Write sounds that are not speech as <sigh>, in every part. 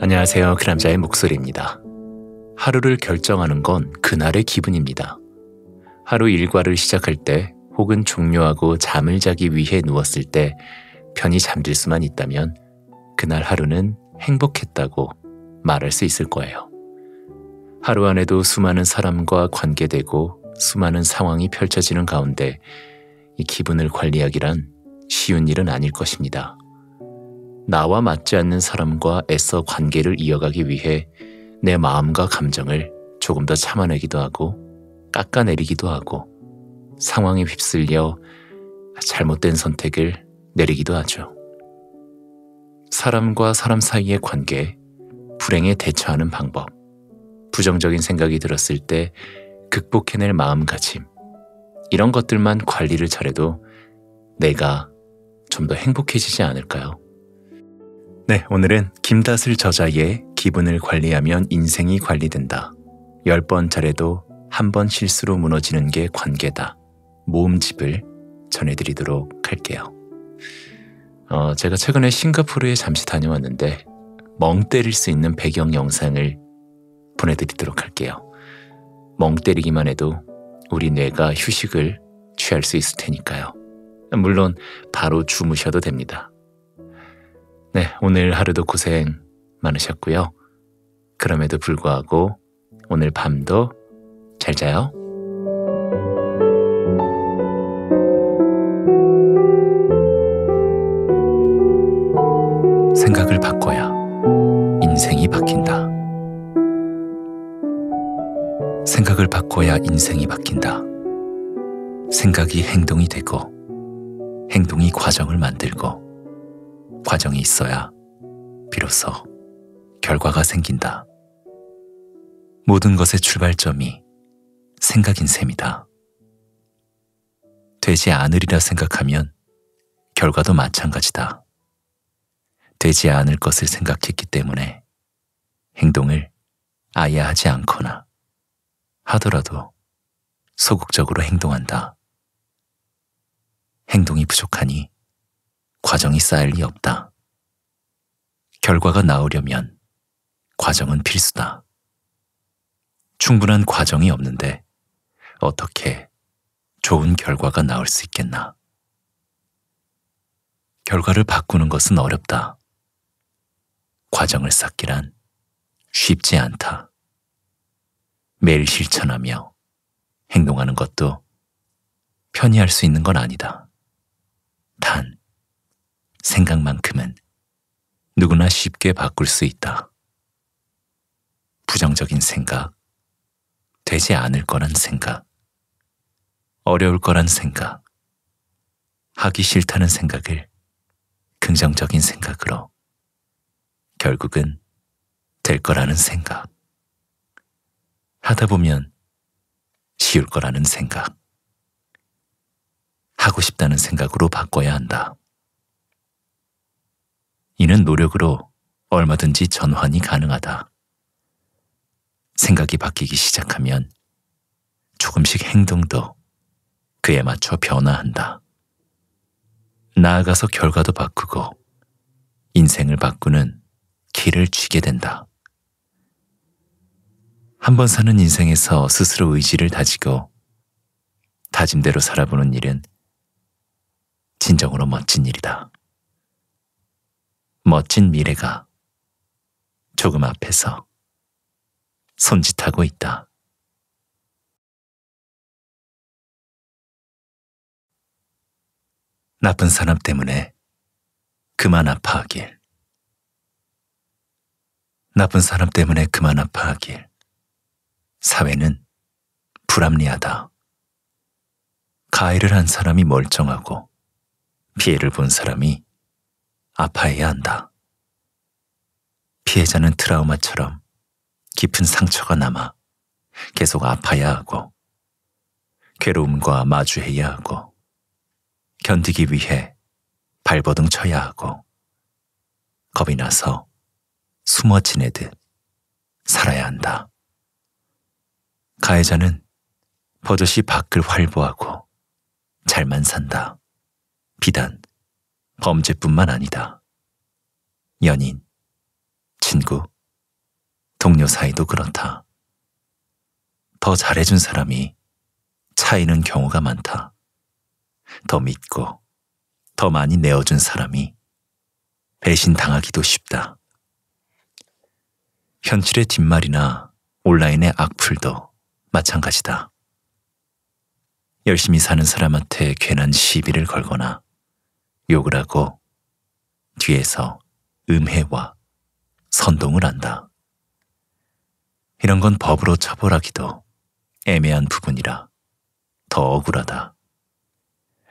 안녕하세요. 그 남자의 목소리입니다. 하루를 결정하는 건 그날의 기분입니다. 하루 일과를 시작할 때 혹은 종료하고 잠을 자기 위해 누웠을 때 편히 잠들 수만 있다면 그날 하루는 행복했다고 말할 수 있을 거예요. 하루 안에도 수많은 사람과 관계되고 수많은 상황이 펼쳐지는 가운데 이 기분을 관리하기란 쉬운 일은 아닐 것입니다. 나와 맞지 않는 사람과 애써 관계를 이어가기 위해 내 마음과 감정을 조금 더 참아내기도 하고 깎아내리기도 하고 상황에 휩쓸려 잘못된 선택을 내리기도 하죠. 사람과 사람 사이의 관계, 불행에 대처하는 방법, 부정적인 생각이 들었을 때 극복해낼 마음가짐, 이런 것들만 관리를 잘해도 내가 좀 더 행복해지지 않을까요? 네, 오늘은 김다슬 저자의 기분을 관리하면 인생이 관리된다. 열 번 잘해도 한 번 실수로 무너지는 게 관계다. 모음집을 전해드리도록 할게요. 어, 제가 최근에 싱가포르에 잠시 다녀왔는데 멍 때릴 수 있는 배경 영상을 보내드리도록 할게요. 멍 때리기만 해도 우리 뇌가 휴식을 취할 수 있을 테니까요. 물론 바로 주무셔도 됩니다. 네, 오늘 하루도 고생 많으셨고요. 그럼에도 불구하고 오늘 밤도 잘 자요. 생각을 바꿔야 인생이 바뀐다. 생각을 바꿔야 인생이 바뀐다. 생각이 행동이 되고 행동이 과정을 만들고 과정이 있어야 비로소 결과가 생긴다. 모든 것의 출발점이 생각인 셈이다. 되지 않으리라 생각하면 결과도 마찬가지다. 되지 않을 것을 생각했기 때문에 행동을 아예 하지 않거나 하더라도 소극적으로 행동한다. 행동이 부족하니 과정이 쌓일 리 없다. 결과가 나오려면 과정은 필수다. 충분한 과정이 없는데 어떻게 좋은 결과가 나올 수 있겠나? 결과를 바꾸는 것은 어렵다. 과정을 쌓기란 쉽지 않다. 매일 실천하며 행동하는 것도 편히 할 수 있는 건 아니다. 단, 생각만큼은 누구나 쉽게 바꿀 수 있다. 부정적인 생각, 되지 않을 거란 생각, 어려울 거란 생각, 하기 싫다는 생각을 긍정적인 생각으로 결국은 될 거라는 생각. 하다 보면 쉬울 거라는 생각. 하고 싶다는 생각으로 바꿔야 한다. 이는 노력으로 얼마든지 전환이 가능하다. 생각이 바뀌기 시작하면 조금씩 행동도 그에 맞춰 변화한다. 나아가서 결과도 바꾸고 인생을 바꾸는 길을 쥐게 된다. 한 번 사는 인생에서 스스로 의지를 다지고 다짐대로 살아보는 일은 진정으로 멋진 일이다. 멋진 미래가 조금 앞에서 손짓하고 있다. 나쁜 사람 때문에 그만 아파하길. 나쁜 사람 때문에 그만 아파하길. 사회는 불합리하다. 가해를 한 사람이 멀쩡하고 피해를 본 사람이 아파해야 한다. 피해자는 트라우마처럼 깊은 상처가 남아 계속 아파야 하고 괴로움과 마주해야 하고 견디기 위해 발버둥 쳐야 하고 겁이 나서 숨어 지내듯 살아야 한다. 가해자는 버젓이 밖을 활보하고 잘만 산다. 비단 범죄뿐만 아니다. 연인, 친구, 동료 사이도 그렇다. 더 잘해준 사람이 차이는 경우가 많다. 더 믿고 더 많이 내어준 사람이 배신당하기도 쉽다. 현실의 뒷말이나 온라인의 악플도 마찬가지다. 열심히 사는 사람한테 괜한 시비를 걸거나 욕을 하고 뒤에서 음해와 선동을 한다. 이런 건 법으로 처벌하기도 애매한 부분이라 더 억울하다.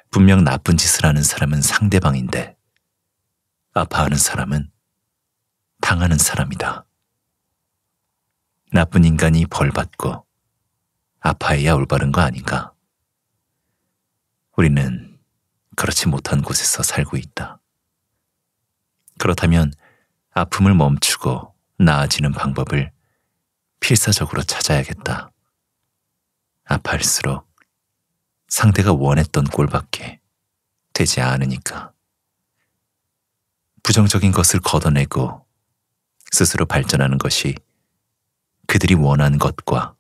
분명 나쁜 짓을 하는 사람은 상대방인데 아파하는 사람은 당하는 사람이다. 나쁜 인간이 벌받고 아파해야 올바른 거 아닌가? 우리는 그렇지 못한 곳에서 살고 있다. 그렇다면 아픔을 멈추고 나아지는 방법을 필사적으로 찾아야겠다. 아파할수록 상대가 원했던 꼴밖에 되지 않으니까. 부정적인 것을 걷어내고 스스로 발전하는 것이 그들이 원하는 것과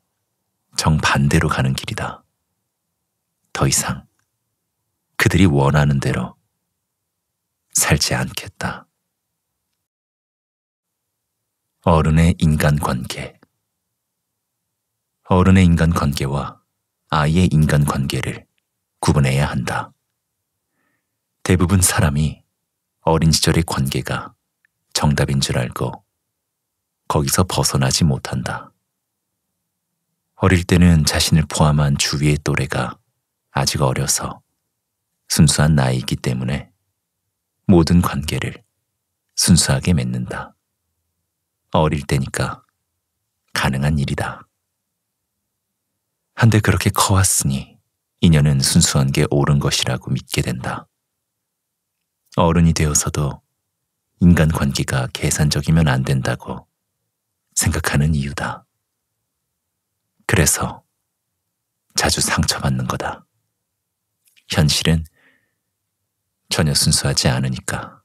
정반대로 가는 길이다. 더 이상 그들이 원하는 대로 살지 않겠다. 어른의 인간관계 어른의 인간관계와 아이의 인간관계를 구분해야 한다. 대부분 사람이 어린 시절의 관계가 정답인 줄 알고 거기서 벗어나지 못한다. 어릴 때는 자신을 포함한 주위의 또래가 아직 어려서 순수한 나이이기 때문에 모든 관계를 순수하게 맺는다. 어릴 때니까 가능한 일이다. 한데 그렇게 커왔으니 인연은 순수한 게 옳은 것이라고 믿게 된다. 어른이 되어서도 인간 관계가 계산적이면 안 된다고 생각하는 이유다. 그래서 자주 상처받는 거다. 현실은 전혀 순수하지 않으니까.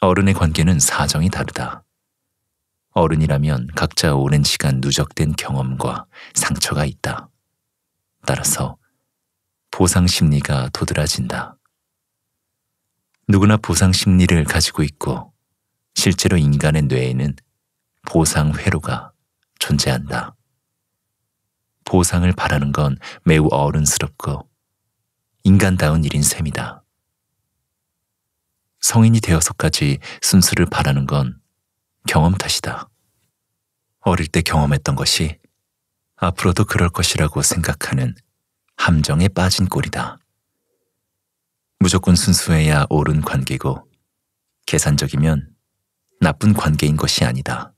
어른의 관계는 사정이 다르다. 어른이라면 각자 오랜 시간 누적된 경험과 상처가 있다. 따라서 보상 심리가 도드라진다. 누구나 보상 심리를 가지고 있고 실제로 인간의 뇌에는 보상 회로가 존재한다. 보상을 바라는 건 매우 어른스럽고 인간다운 일인 셈이다. 성인이 되어서까지 순수를 바라는 건 경험 탓이다. 어릴 때 경험했던 것이 앞으로도 그럴 것이라고 생각하는 함정에 빠진 꼴이다. 무조건 순수해야 옳은 관계고 계산적이면 나쁜 관계인 것이 아니다.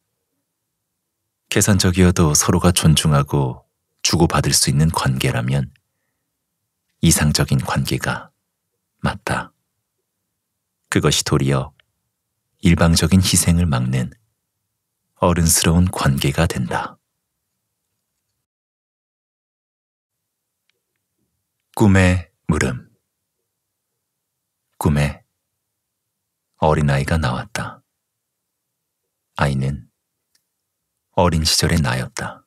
계산적이어도 서로가 존중하고 주고받을 수 있는 관계라면 이상적인 관계가 맞다. 그것이 도리어 일방적인 희생을 막는 어른스러운 관계가 된다. 꿈의 물음. 꿈에 어린아이가 나왔다. 아이는 어린 시절의 나였다.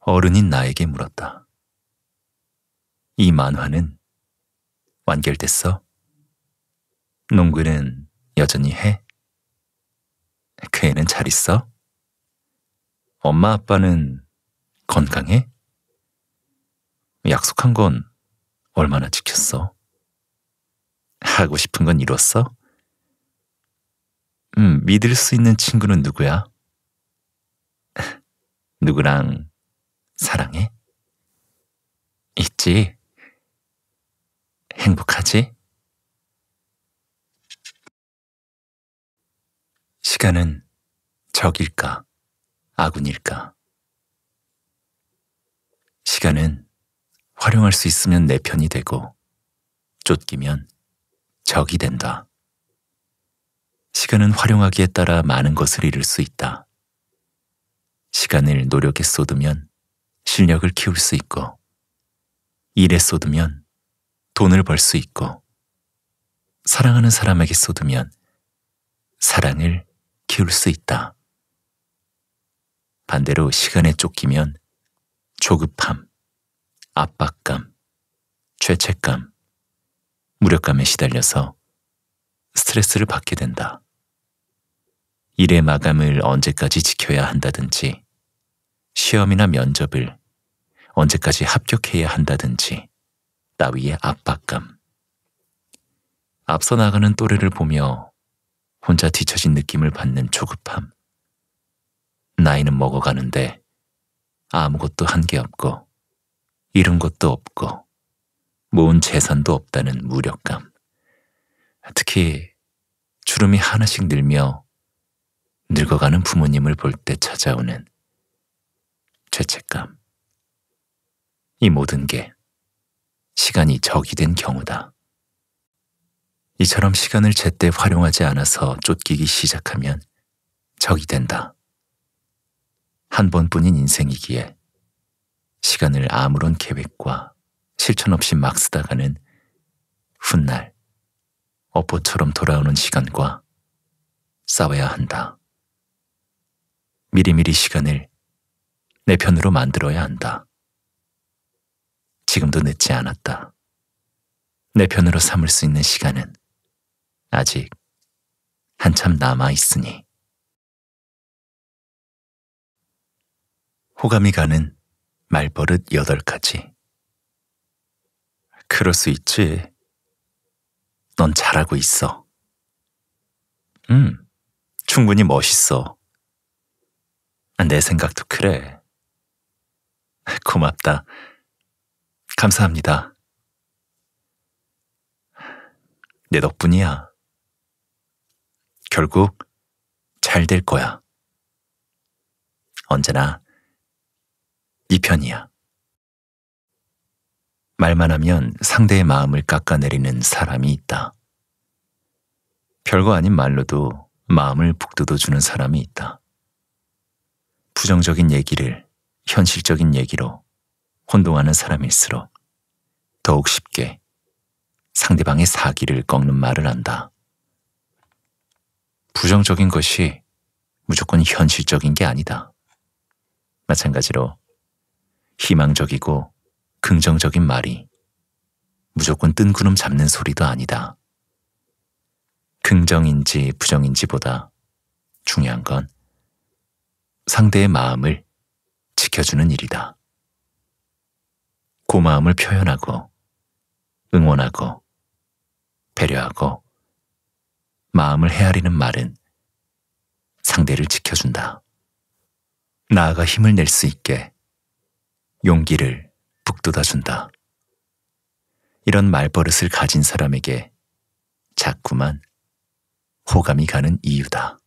어른인 나에게 물었다. 이 만화는 완결됐어? 농구는 여전히 해? 그 애는 잘 있어? 엄마 아빠는 건강해? 약속한 건 얼마나 지켰어? 하고 싶은 건 이뤘어? 음, 믿을 수 있는 친구는 누구야? <laughs> 누구랑 사랑해? 있지. 행복하지? 시간은 적일까, 아군일까? 시간은 활용할 수 있으면 내 편이 되고, 쫓기면 적이 된다. 시간은 활용하기에 따라 많은 것을 잃을 수 있다. 시간을 노력에 쏟으면 실력을 키울 수 있고, 일에 쏟으면 돈을 벌 수 있고 사랑하는 사람에게 쏟으면 사랑을 키울 수 있다. 반대로 시간에 쫓기면 조급함, 압박감, 죄책감, 무력감에 시달려서 스트레스를 받게 된다. 일의 마감을 언제까지 지켜야 한다든지, 시험이나 면접을 언제까지 합격해야 한다든지, 따위의 압박감. 앞서 나가는 또래를 보며 혼자 뒤처진 느낌을 받는 조급함. 나이는 먹어가는데 아무것도 한 게 없고 잃은 것도 없고 모은 재산도 없다는 무력감. 특히 주름이 하나씩 늘며 늙어가는 부모님을 볼 때 찾아오는 죄책감. 이 모든 게 시간이 적이 된 경우다. 이처럼 시간을 제때 활용하지 않아서 쫓기기 시작하면 적이 된다. 한 번뿐인 인생이기에 시간을 아무런 계획과 실천 없이 막 쓰다가는 훗날 업보처럼 돌아오는 시간과 싸워야 한다. 미리미리 시간을 내 편으로 만들어야 한다. 지금도 늦지 않았다. 내 편으로 삼을 수 있는 시간은 아직 한참 남아 있으니. 호감이 가는 말버릇 여덟 가지. 그럴 수 있지. 넌 잘하고 있어. 음, 충분히 멋있어. 내 생각도 그래. 고맙다. 감사합니다. 내 덕분이야. 결국 잘 될 거야. 언제나 이 편이야. 말만 하면 상대의 마음을 깎아내리는 사람이 있다. 별거 아닌 말로도 마음을 북돋워주는 사람이 있다. 부정적인 얘기를 현실적인 얘기로 혼동하는 사람일수록 더욱 쉽게 상대방의 사기를 꺾는 말을 한다. 부정적인 것이 무조건 현실적인 게 아니다. 마찬가지로 희망적이고 긍정적인 말이 무조건 뜬구름 잡는 소리도 아니다. 긍정인지 부정인지보다 중요한 건 상대의 마음을 지켜주는 일이다. 고마움을 그 표현하고 응원하고 배려하고 마음을 헤아리는 말은 상대를 지켜준다. 나아가 힘을 낼 수 있게 용기를 북돋아준다. 이런 말버릇을 가진 사람에게 자꾸만 호감이 가는 이유다.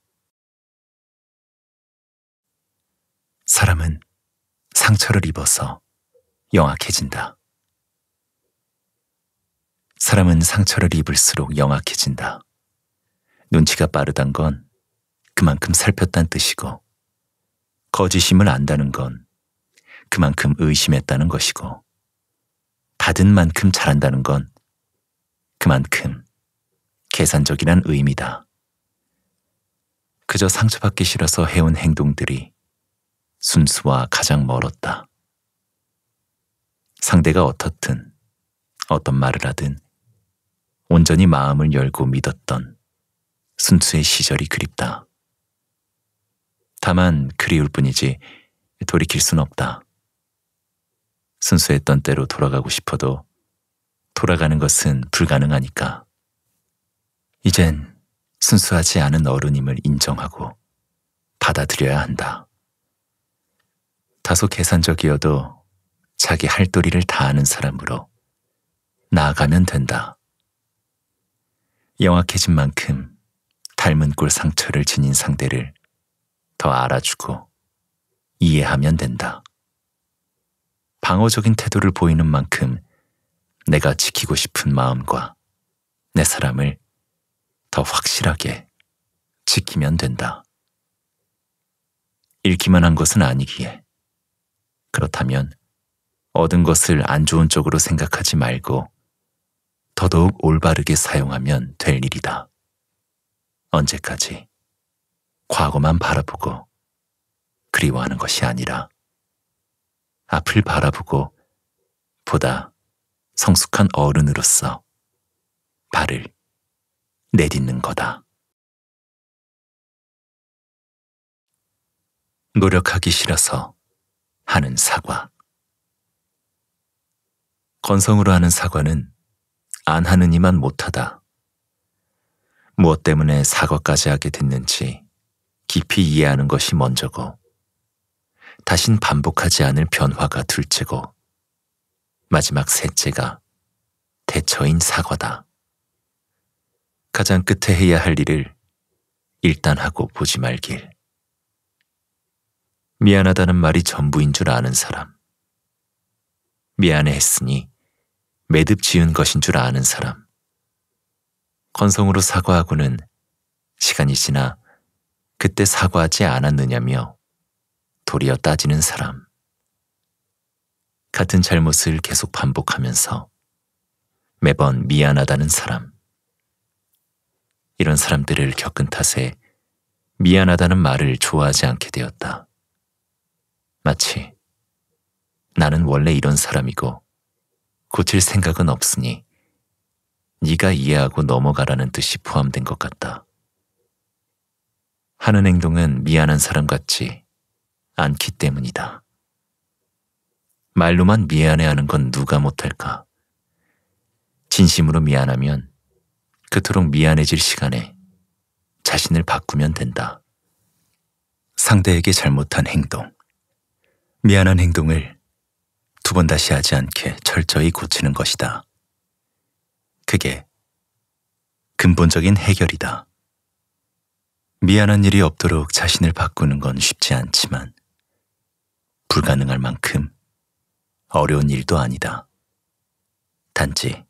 사람은 상처를 입어서 영악해진다. 사람은 상처를 입을수록 영악해진다. 눈치가 빠르단 건 그만큼 살폈단 뜻이고, 거짓임을 안다는 건 그만큼 의심했다는 것이고, 받은 만큼 잘한다는 건 그만큼 계산적이란 의미다. 그저 상처받기 싫어서 해온 행동들이 순수와 가장 멀었다. 상대가 어떻든 어떤 말을 하든 온전히 마음을 열고 믿었던 순수의 시절이 그립다. 다만 그리울 뿐이지 돌이킬 순 없다. 순수했던 때로 돌아가고 싶어도 돌아가는 것은 불가능하니까. 이젠 순수하지 않은 어른임을 인정하고 받아들여야 한다. 다소 계산적이어도 자기 할 도리를 다하는 사람으로 나아가면 된다. 영악해진 만큼 닮은 꼴 상처를 지닌 상대를 더 알아주고 이해하면 된다. 방어적인 태도를 보이는 만큼 내가 지키고 싶은 마음과 내 사람을 더 확실하게 지키면 된다. 읽기만 한 것은 아니기에 그렇다면 얻은 것을 안 좋은 쪽으로 생각하지 말고 더더욱 올바르게 사용하면 될 일이다. 언제까지 과거만 바라보고 그리워하는 것이 아니라 앞을 바라보고 보다 성숙한 어른으로서 발을 내딛는 거다. 노력하기 싫어서 하는 사과. 건성으로 하는 사과는 안하느니만 못하다. 무엇 때문에 사과까지 하게 됐는지 깊이 이해하는 것이 먼저고 다신 반복하지 않을 변화가 둘째고 마지막 셋째가 대처인 사과다. 가장 끝에 해야 할 일을 일단 하고 보지 말길. 미안하다는 말이 전부인 줄 아는 사람. 미안해 했으니 매듭 지은 것인 줄 아는 사람. 건성으로 사과하고는 시간이 지나 그때 사과하지 않았느냐며 도리어 따지는 사람. 같은 잘못을 계속 반복하면서 매번 미안하다는 사람. 이런 사람들을 겪은 탓에 미안하다는 말을 좋아하지 않게 되었다. 마치 나는 원래 이런 사람이고 고칠 생각은 없으니 네가 이해하고 넘어가라는 뜻이 포함된 것 같다. 하는 행동은 미안한 사람 같지 않기 때문이다. 말로만 미안해하는 건 누가 못할까? 진심으로 미안하면 그토록 미안해질 시간에 자신을 바꾸면 된다. 상대에게 잘못한 행동, 미안한 행동을 두번 다시 하지 않게 철저히 고치는 것이다. 그게 근본적인 해결이다. 미안한 일이 없도록 자신을 바꾸는 건 쉽지 않지만 불가능할 만큼 어려운 일도 아니다. 단지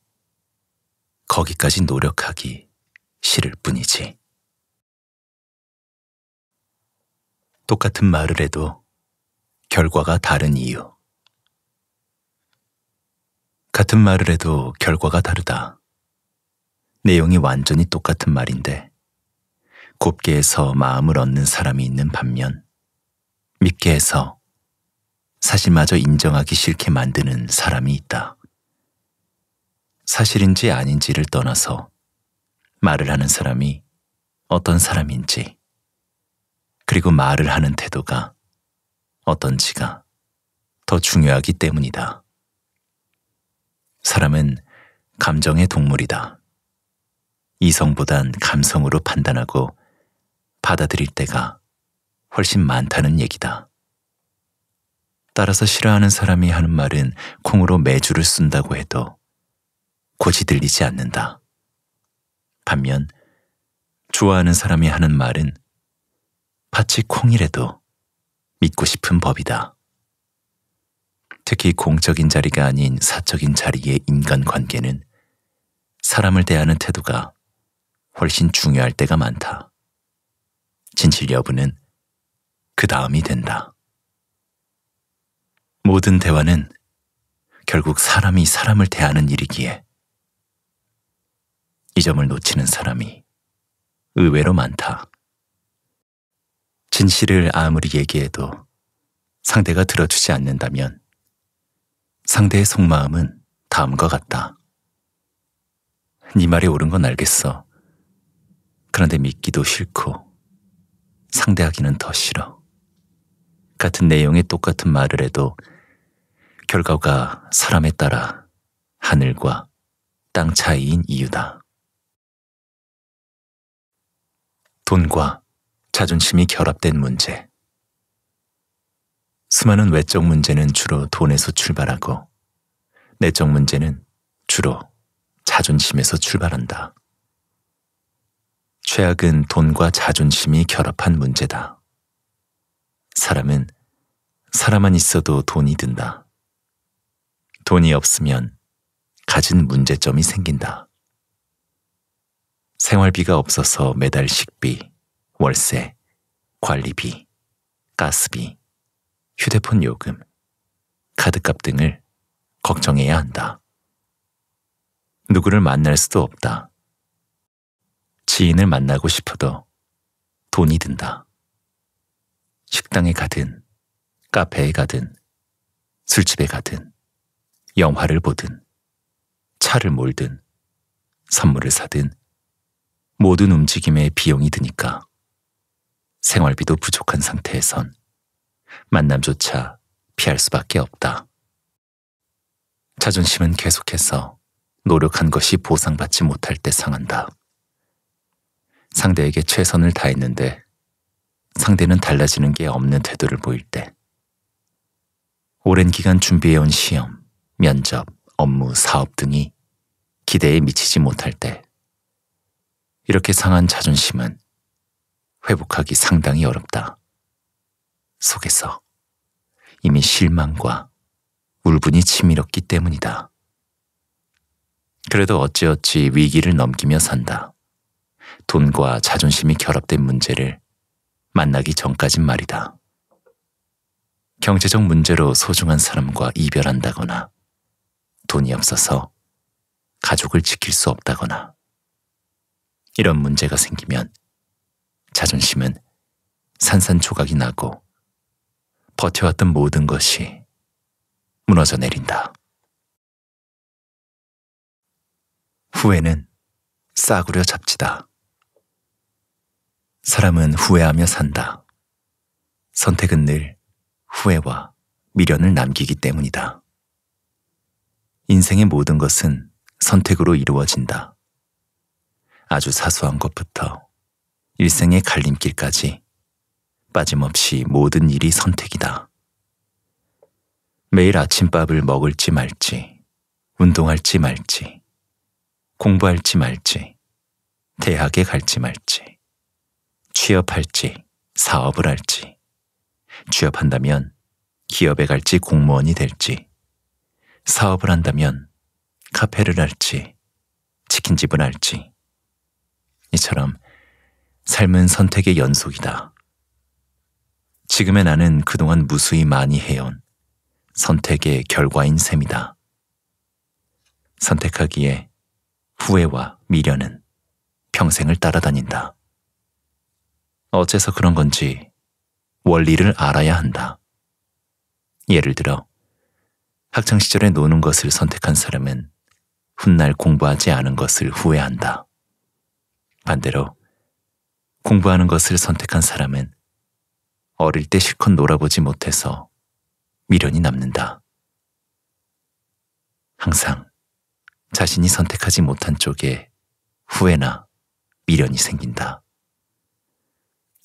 거기까지 노력하기 싫을 뿐이지. 똑같은 말을 해도 결과가 다른 이유. 같은 말을 해도 결과가 다르다. 내용이 완전히 똑같은 말인데 곱게 해서 마음을 얻는 사람이 있는 반면 믿게 해서 사실마저 인정하기 싫게 만드는 사람이 있다. 사실인지 아닌지를 떠나서 말을 하는 사람이 어떤 사람인지 그리고 말을 하는 태도가 어떤지가 더 중요하기 때문이다. 사람은 감정의 동물이다. 이성보단 감성으로 판단하고 받아들일 때가 훨씬 많다는 얘기다. 따라서 싫어하는 사람이 하는 말은 콩으로 매주를 쓴다고 해도 곧이 들리지 않는다. 반면 좋아하는 사람이 하는 말은 파치 콩이라도 믿고 싶은 법이다. 특히 공적인 자리가 아닌 사적인 자리의 인간관계는 사람을 대하는 태도가 훨씬 중요할 때가 많다. 진실 여부는 그 다음이 된다. 모든 대화는 결국 사람이 사람을 대하는 일이기에 이 점을 놓치는 사람이 의외로 많다. 진실을 아무리 얘기해도 상대가 들어주지 않는다면 상대의 속마음은 다음과 같다. 네 말이 옳은 건 알겠어. 그런데 믿기도 싫고 상대하기는 더 싫어. 같은 내용의 똑같은 말을 해도 결과가 사람에 따라 하늘과 땅 차이인 이유다. 돈과 자존심이 결합된 문제. 수많은 외적 문제는 주로 돈에서 출발하고 내적 문제는 주로 자존심에서 출발한다. 최악은 돈과 자존심이 결합한 문제다. 사람은 사람만 있어도 돈이 든다. 돈이 없으면 가진 문제점이 생긴다. 생활비가 없어서 매달 식비, 월세, 관리비, 가스비, 휴대폰 요금, 카드값 등을 걱정해야 한다. 누구를 만날 수도 없다. 지인을 만나고 싶어도 돈이 든다. 식당에 가든, 카페에 가든, 술집에 가든, 영화를 보든, 차를 몰든, 선물을 사든, 모든 움직임에 비용이 드니까 생활비도 부족한 상태에선 만남조차 피할 수밖에 없다. 자존심은 계속해서 노력한 것이 보상받지 못할 때 상한다. 상대에게 최선을 다했는데 상대는 달라지는 게 없는 태도를 보일 때. 오랜 기간 준비해온 시험, 면접, 업무, 사업 등이 기대에 미치지 못할 때. 이렇게 상한 자존심은 회복하기 상당히 어렵다. 속에서 이미 실망과 울분이 치밀었기 때문이다. 그래도 어찌어찌 위기를 넘기며 산다. 돈과 자존심이 결합된 문제를 만나기 전까진 말이다. 경제적 문제로 소중한 사람과 이별한다거나 돈이 없어서 가족을 지킬 수 없다거나 이런 문제가 생기면 자존심은 산산조각이 나고 버텨왔던 모든 것이 무너져 내린다. 후회는 싸구려 잡지다. 사람은 후회하며 산다. 선택은 늘 후회와 미련을 남기기 때문이다. 인생의 모든 것은 선택으로 이루어진다. 아주 사소한 것부터 일생의 갈림길까지 빠짐없이 모든 일이 선택이다. 매일 아침밥을 먹을지 말지, 운동할지 말지, 공부할지 말지, 대학에 갈지 말지, 취업할지, 사업을 할지, 취업한다면 기업에 갈지 공무원이 될지, 사업을 한다면 카페를 할지, 치킨집을 할지. 이처럼 삶은 선택의 연속이다. 지금의 나는 그동안 무수히 많이 해온 선택의 결과인 셈이다. 선택하기에 후회와 미련은 평생을 따라다닌다. 어째서 그런 건지 원리를 알아야 한다. 예를 들어, 학창시절에 노는 것을 선택한 사람은 훗날 공부하지 않은 것을 후회한다. 반대로, 공부하는 것을 선택한 사람은 어릴 때 실컷 놀아보지 못해서 미련이 남는다. 항상 자신이 선택하지 못한 쪽에 후회나 미련이 생긴다.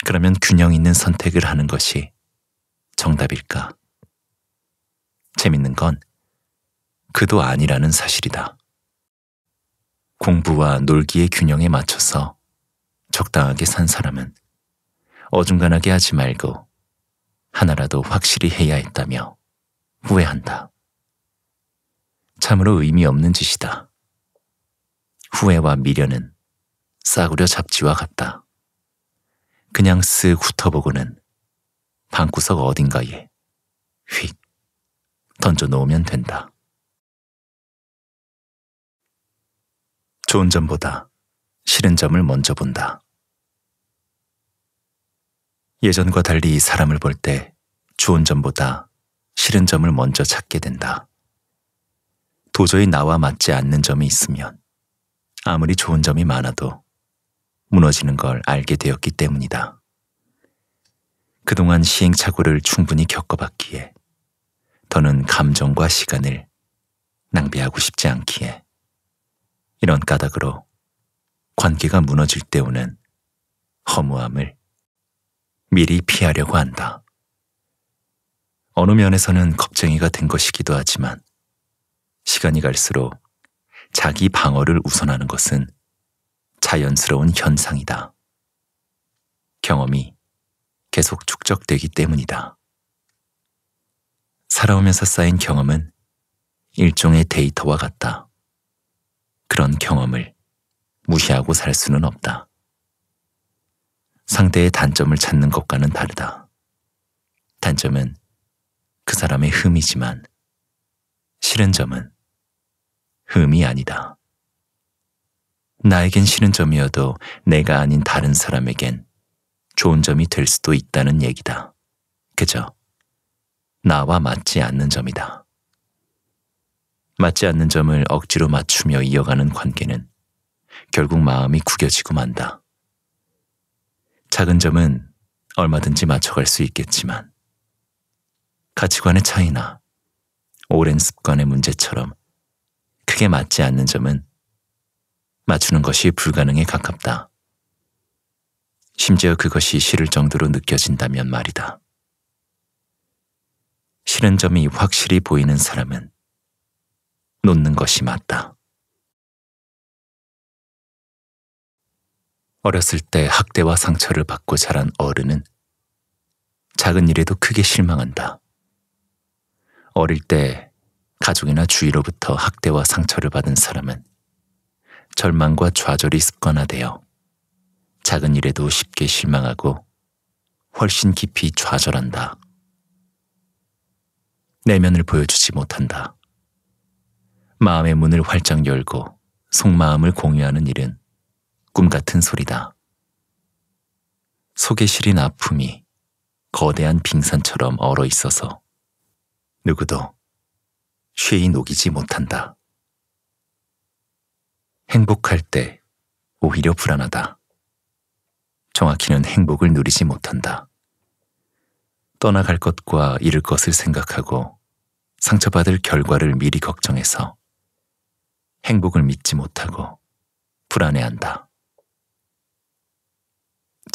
그러면 균형 있는 선택을 하는 것이 정답일까? 재밌는 건 그도 아니라는 사실이다. 공부와 놀기의 균형에 맞춰서 적당하게 산 사람은 어중간하게 하지 말고 하나라도 확실히 해야 했다며 후회한다. 참으로 의미 없는 짓이다. 후회와 미련은 싸구려 잡지와 같다. 그냥 쓱 훑어보고는 방구석 어딘가에 휙 던져놓으면 된다. 좋은 점보다 싫은 점을 먼저 본다. 예전과 달리 이 사람을 볼 때 좋은 점보다 싫은 점을 먼저 찾게 된다. 도저히 나와 맞지 않는 점이 있으면 아무리 좋은 점이 많아도 무너지는 걸 알게 되었기 때문이다. 그동안 시행착오를 충분히 겪어봤기에 더는 감정과 시간을 낭비하고 싶지 않기에 이런 까닭으로 관계가 무너질 때 오는 허무함을 미리 피하려고 한다. 어느 면에서는 겁쟁이가 된 것이기도 하지만 시간이 갈수록 자기 방어를 우선하는 것은 자연스러운 현상이다. 경험이 계속 축적되기 때문이다. 살아오면서 쌓인 경험은 일종의 데이터와 같다. 그런 경험을 무시하고 살 수는 없다. 상대의 단점을 찾는 것과는 다르다. 단점은 그 사람의 흠이지만 싫은 점은 흠이 아니다. 나에겐 싫은 점이어도 내가 아닌 다른 사람에겐 좋은 점이 될 수도 있다는 얘기다. 그저 나와 맞지 않는 점이다. 맞지 않는 점을 억지로 맞추며 이어가는 관계는 결국 마음이 구겨지고 만다. 작은 점은 얼마든지 맞춰갈 수 있겠지만 가치관의 차이나 오랜 습관의 문제처럼 크게 맞지 않는 점은 맞추는 것이 불가능에 가깝다. 심지어 그것이 싫을 정도로 느껴진다면 말이다. 싫은 점이 확실히 보이는 사람은 놓는 것이 맞다. 어렸을 때 학대와 상처를 받고 자란 어른은 작은 일에도 크게 실망한다. 어릴 때 가족이나 주위로부터 학대와 상처를 받은 사람은 절망과 좌절이 습관화되어 작은 일에도 쉽게 실망하고 훨씬 깊이 좌절한다. 내면을 보여주지 못한다. 마음의 문을 활짝 열고 속마음을 공유하는 일은 꿈 같은 소리다. 속에 실린 아픔이 거대한 빙산처럼 얼어 있어서 누구도 쉐이 녹이지 못한다. 행복할 때 오히려 불안하다. 정확히는 행복을 누리지 못한다. 떠나갈 것과 잃을 것을 생각하고 상처받을 결과를 미리 걱정해서 행복을 믿지 못하고 불안해한다.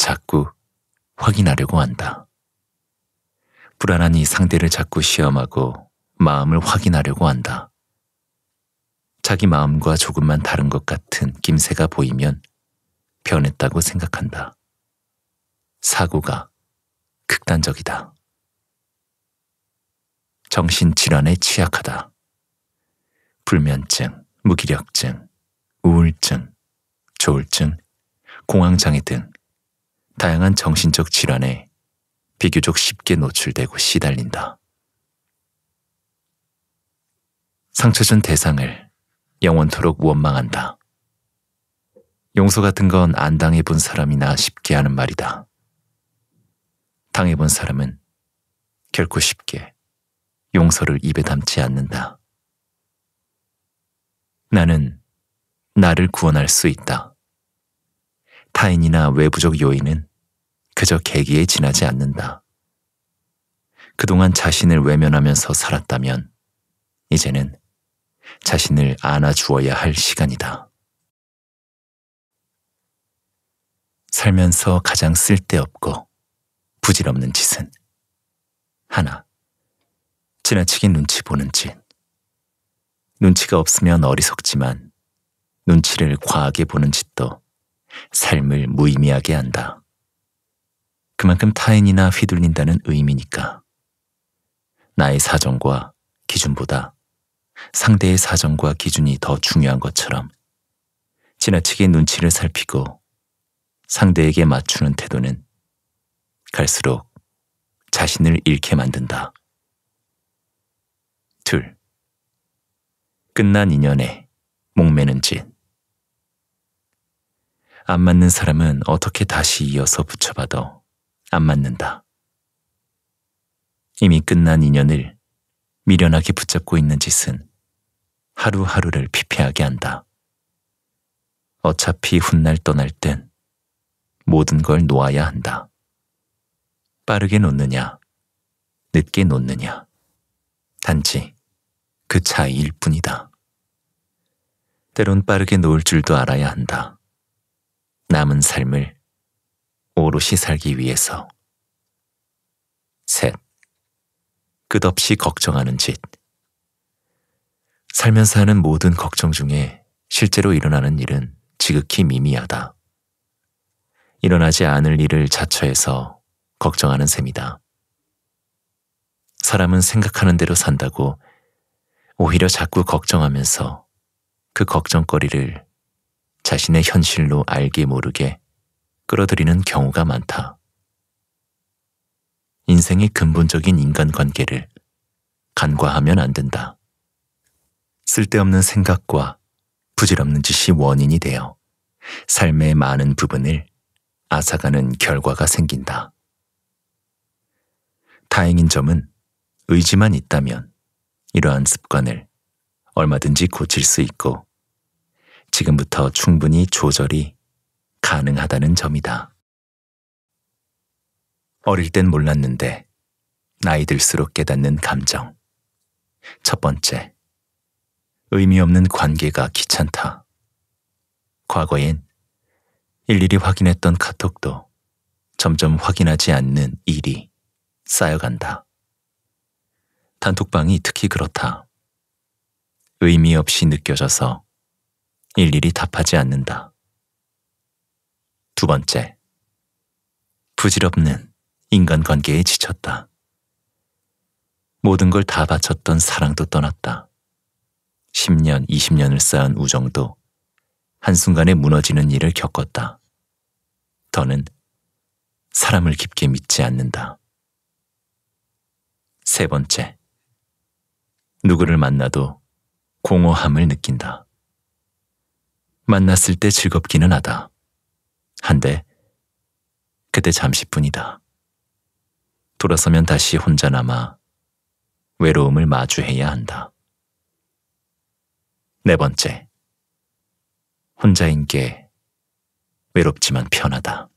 자꾸 확인하려고 한다. 불안한 이 상대를 자꾸 시험하고 마음을 확인하려고 한다. 자기 마음과 조금만 다른 것 같은 김새가 보이면 변했다고 생각한다. 사고가 극단적이다. 정신질환에 취약하다. 불면증, 무기력증, 우울증, 조울증, 공황장애 등 다양한 정신적 질환에 비교적 쉽게 노출되고 시달린다. 상처준 대상을 영원토록 원망한다. 용서 같은 건 안 당해본 사람이나 쉽게 하는 말이다. 당해본 사람은 결코 쉽게 용서를 입에 담지 않는다. 나는 나를 구원할 수 있다. 타인이나 외부적 요인은 그저 계기에 지나지 않는다. 그동안 자신을 외면하면서 살았다면 이제는 자신을 안아주어야 할 시간이다. 살면서 가장 쓸데없고 부질없는 짓은 하나. 지나치게 눈치 보는 짓. 눈치가 없으면 어리석지만 눈치를 과하게 보는 짓도 삶을 무의미하게 한다. 그만큼 타인이나 휘둘린다는 의미니까. 나의 사정과 기준보다 상대의 사정과 기준이 더 중요한 것처럼 지나치게 눈치를 살피고 상대에게 맞추는 태도는 갈수록 자신을 잃게 만든다. 둘. 끝난 인연에 목매는 짓. 안 맞는 사람은 어떻게 다시 이어서 붙여봐도 안 맞는다. 이미 끝난 인연을 미련하게 붙잡고 있는 짓은 하루하루를 피폐하게 한다. 어차피 훗날 떠날 땐 모든 걸 놓아야 한다. 빠르게 놓느냐, 늦게 놓느냐, 단지 그 차이일 뿐이다. 때론 빠르게 놓을 줄도 알아야 한다. 남은 삶을 오롯이 살기 위해서. 셋. 끝없이 걱정하는 짓. 살면서 하는 모든 걱정 중에 실제로 일어나는 일은 지극히 미미하다. 일어나지 않을 일을 자처해서 걱정하는 셈이다. 사람은 생각하는 대로 산다고 오히려 자꾸 걱정하면서 그 걱정거리를 자신의 현실로 알게 모르게 끌어들이는 경우가 많다. 인생의 근본적인 인간관계를 간과하면 안 된다. 쓸데없는 생각과 부질없는 짓이 원인이 되어 삶의 많은 부분을 앗아가는 결과가 생긴다. 다행인 점은 의지만 있다면 이러한 습관을 얼마든지 고칠 수 있고 지금부터 충분히 조절이 가능하다는 점이다. 어릴 땐 몰랐는데 나이 들수록 깨닫는 감정. 첫 번째, 의미 없는 관계가 귀찮다. 과거엔 일일이 확인했던 카톡도 점점 확인하지 않는 일이 쌓여간다. 단톡방이 특히 그렇다. 의미 없이 느껴져서 일일이 답하지 않는다. 두 번째, 부질없는 인간관계에 지쳤다. 모든 걸 다 바쳤던 사랑도 떠났다. 10년, 20년을 쌓은 우정도 한순간에 무너지는 일을 겪었다. 더는 사람을 깊게 믿지 않는다. 세 번째, 누구를 만나도 공허함을 느낀다. 만났을 때 즐겁기는 하다. 한데 그때 잠시뿐이다. 돌아서면 다시 혼자 남아 외로움을 마주해야 한다. 네 번째. 혼자인 게 외롭지만 편하다.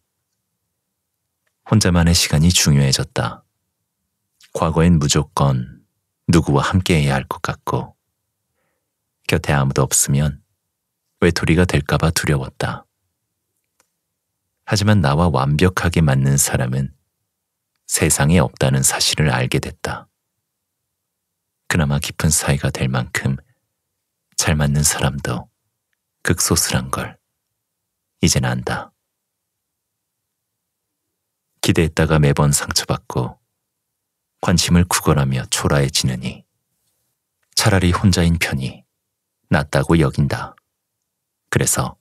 혼자만의 시간이 중요해졌다. 과거엔 무조건 누구와 함께해야 할 것 같고 곁에 아무도 없으면 외톨이가 될까봐 두려웠다. 하지만 나와 완벽하게 맞는 사람은 세상에 없다는 사실을 알게 됐다. 그나마 깊은 사이가 될 만큼 잘 맞는 사람도 극소수란 걸 이젠 안다. 기대했다가 매번 상처받고 관심을 구걸하며 초라해지느니 차라리 혼자인 편이 낫다고 여긴다. 그래서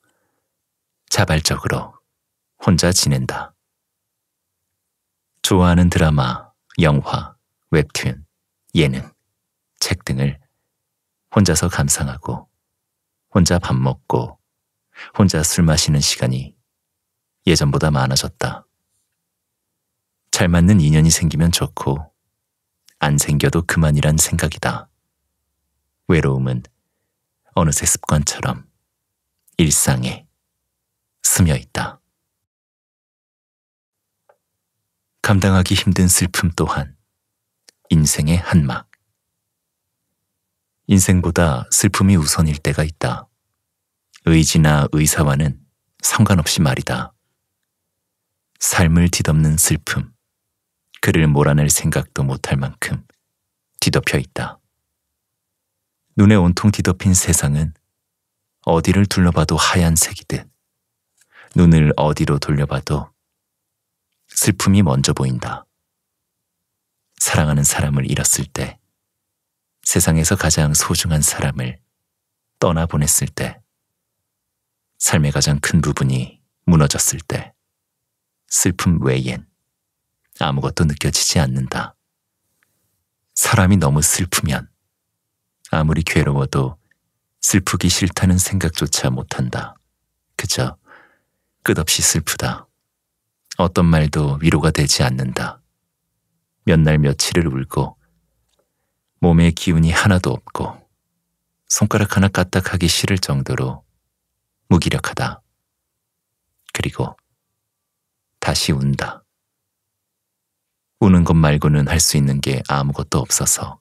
자발적으로 혼자 지낸다. 좋아하는 드라마, 영화, 웹툰, 예능, 책 등을 혼자서 감상하고 혼자 밥 먹고 혼자 술 마시는 시간이 예전보다 많아졌다. 잘 맞는 인연이 생기면 좋고 안 생겨도 그만이란 생각이다. 외로움은 어느새 습관처럼 일상에 스며 있다. 감당하기 힘든 슬픔 또한 인생의 한막. 인생보다 슬픔이 우선일 때가 있다. 의지나 의사와는 상관없이 말이다. 삶을 뒤덮는 슬픔, 그를 몰아낼 생각도 못할 만큼 뒤덮여 있다. 눈에 온통 뒤덮인 세상은 어디를 둘러봐도 하얀색이듯 눈을 어디로 돌려봐도 슬픔이 먼저 보인다. 사랑하는 사람을 잃었을 때, 세상에서 가장 소중한 사람을 떠나보냈을 때, 삶의 가장 큰 부분이 무너졌을 때, 슬픔 외엔 아무것도 느껴지지 않는다. 사람이 너무 슬프면 아무리 괴로워도 슬프기 싫다는 생각조차 못한다. 그저 끝없이 슬프다. 어떤 말도 위로가 되지 않는다. 몇 날 며칠을 울고 몸에 기운이 하나도 없고 손가락 하나 까딱하기 싫을 정도로 무기력하다. 그리고 다시 운다. 우는 것 말고는 할 수 있는 게 아무것도 없어서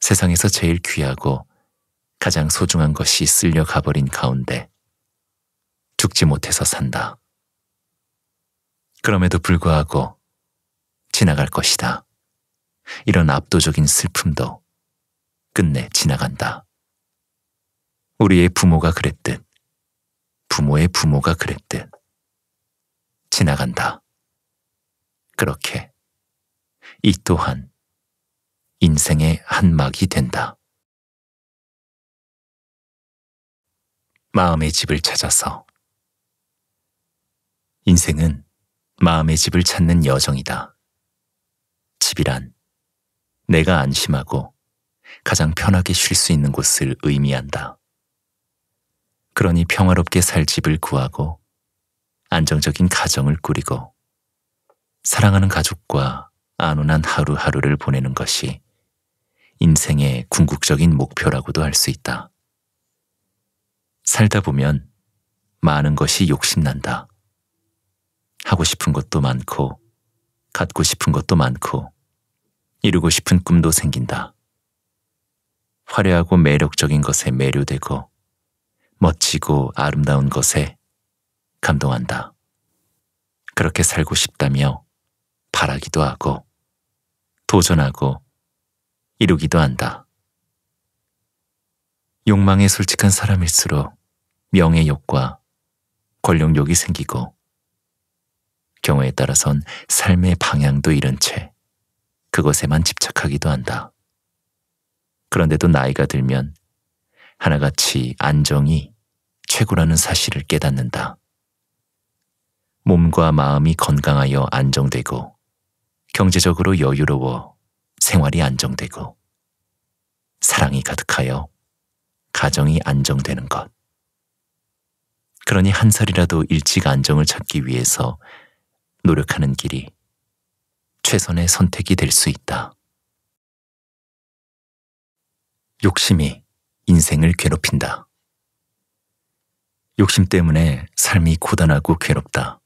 세상에서 제일 귀하고 가장 소중한 것이 쓸려 가버린 가운데 죽지 못해서 산다. 그럼에도 불구하고 지나갈 것이다. 이런 압도적인 슬픔도 끝내 지나간다. 우리의 부모가 그랬듯, 부모의 부모가 그랬듯, 지나간다. 그렇게 이 또한 인생의 한막이 된다. 마음의 집을 찾아서 인생은 마음의 집을 찾는 여정이다. 집이란 내가 안심하고 가장 편하게 쉴 수 있는 곳을 의미한다. 그러니 평화롭게 살 집을 구하고 안정적인 가정을 꾸리고 사랑하는 가족과 안온한 하루하루를 보내는 것이 인생의 궁극적인 목표라고도 할 수 있다. 살다 보면 많은 것이 욕심난다. 하고 싶은 것도 많고, 갖고 싶은 것도 많고, 이루고 싶은 꿈도 생긴다. 화려하고 매력적인 것에 매료되고, 멋지고 아름다운 것에 감동한다. 그렇게 살고 싶다며 바라기도 하고, 도전하고, 이루기도 한다. 욕망에 솔직한 사람일수록 명예욕과 권력욕이 생기고, 경우에 따라선 삶의 방향도 잃은 채 그것에만 집착하기도 한다. 그런데도 나이가 들면 하나같이 안정이 최고라는 사실을 깨닫는다. 몸과 마음이 건강하여 안정되고 경제적으로 여유로워 생활이 안정되고 사랑이 가득하여 가정이 안정되는 것. 그러니 한 살이라도 일찍 안정을 찾기 위해서 노력하는 길이 최선의 선택이 될 수 있다. 욕심이 인생을 괴롭힌다. 욕심 때문에 삶이 고단하고 괴롭다.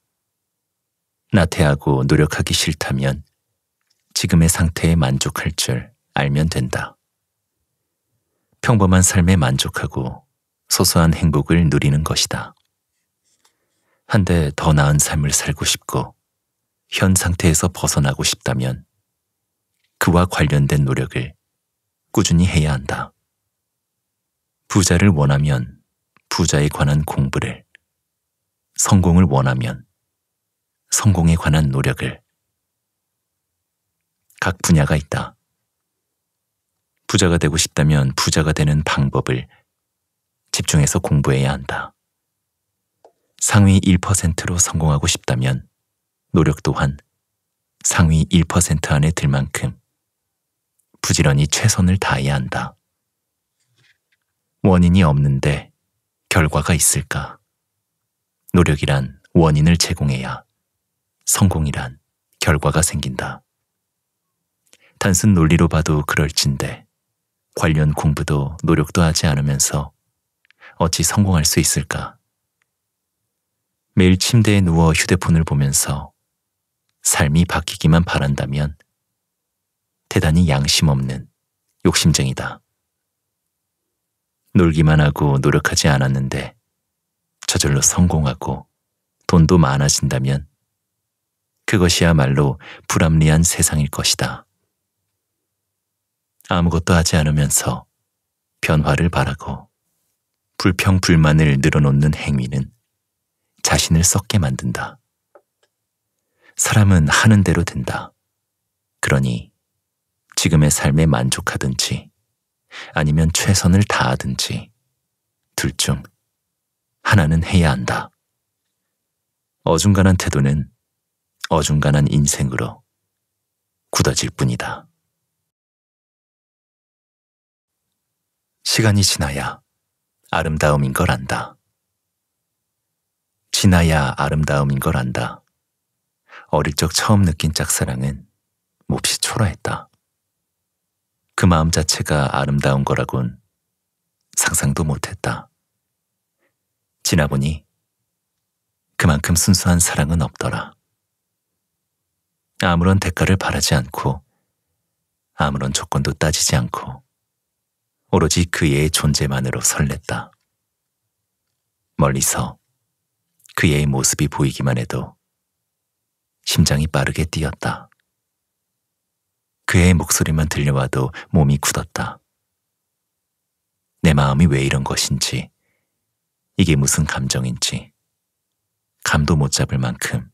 나태하고 노력하기 싫다면 지금의 상태에 만족할 줄 알면 된다. 평범한 삶에 만족하고 소소한 행복을 누리는 것이다. 한데 더 나은 삶을 살고 싶고 현 상태에서 벗어나고 싶다면 그와 관련된 노력을 꾸준히 해야 한다. 부자를 원하면 부자에 관한 공부를, 성공을 원하면 성공에 관한 노력을. 각 분야가 있다. 부자가 되고 싶다면 부자가 되는 방법을 집중해서 공부해야 한다. 상위 1%로 성공하고 싶다면 노력 또한 상위 1% 안에 들 만큼 부지런히 최선을 다해야 한다. 원인이 없는데 결과가 있을까? 노력이란 원인을 제공해야 성공이란 결과가 생긴다. 단순 논리로 봐도 그럴진데 관련 공부도 노력도 하지 않으면서 어찌 성공할 수 있을까? 매일 침대에 누워 휴대폰을 보면서 삶이 바뀌기만 바란다면 대단히 양심 없는 욕심쟁이다. 놀기만 하고 노력하지 않았는데 저절로 성공하고 돈도 많아진다면 그것이야말로 불합리한 세상일 것이다. 아무것도 하지 않으면서 변화를 바라고 불평불만을 늘어놓는 행위는 자신을 썩게 만든다. 사람은 하는 대로 된다. 그러니 지금의 삶에 만족하든지 아니면 최선을 다하든지 둘 중 하나는 해야 한다. 어중간한 태도는 어중간한 인생으로 굳어질 뿐이다. 시간이 지나야 아름다움인 걸 안다. 지나야 아름다움인 걸 안다. 어릴 적 처음 느낀 짝사랑은 몹시 초라했다. 그 마음 자체가 아름다운 거라곤 상상도 못했다. 지나보니 그만큼 순수한 사랑은 없더라. 아무런 대가를 바라지 않고 아무런 조건도 따지지 않고 오로지 그의 존재만으로 설렜다. 멀리서 그의 모습이 보이기만 해도 심장이 빠르게 뛰었다. 그의 목소리만 들려와도 몸이 굳었다. 내 마음이 왜 이런 것인지, 이게 무슨 감정인지, 감도 못 잡을 만큼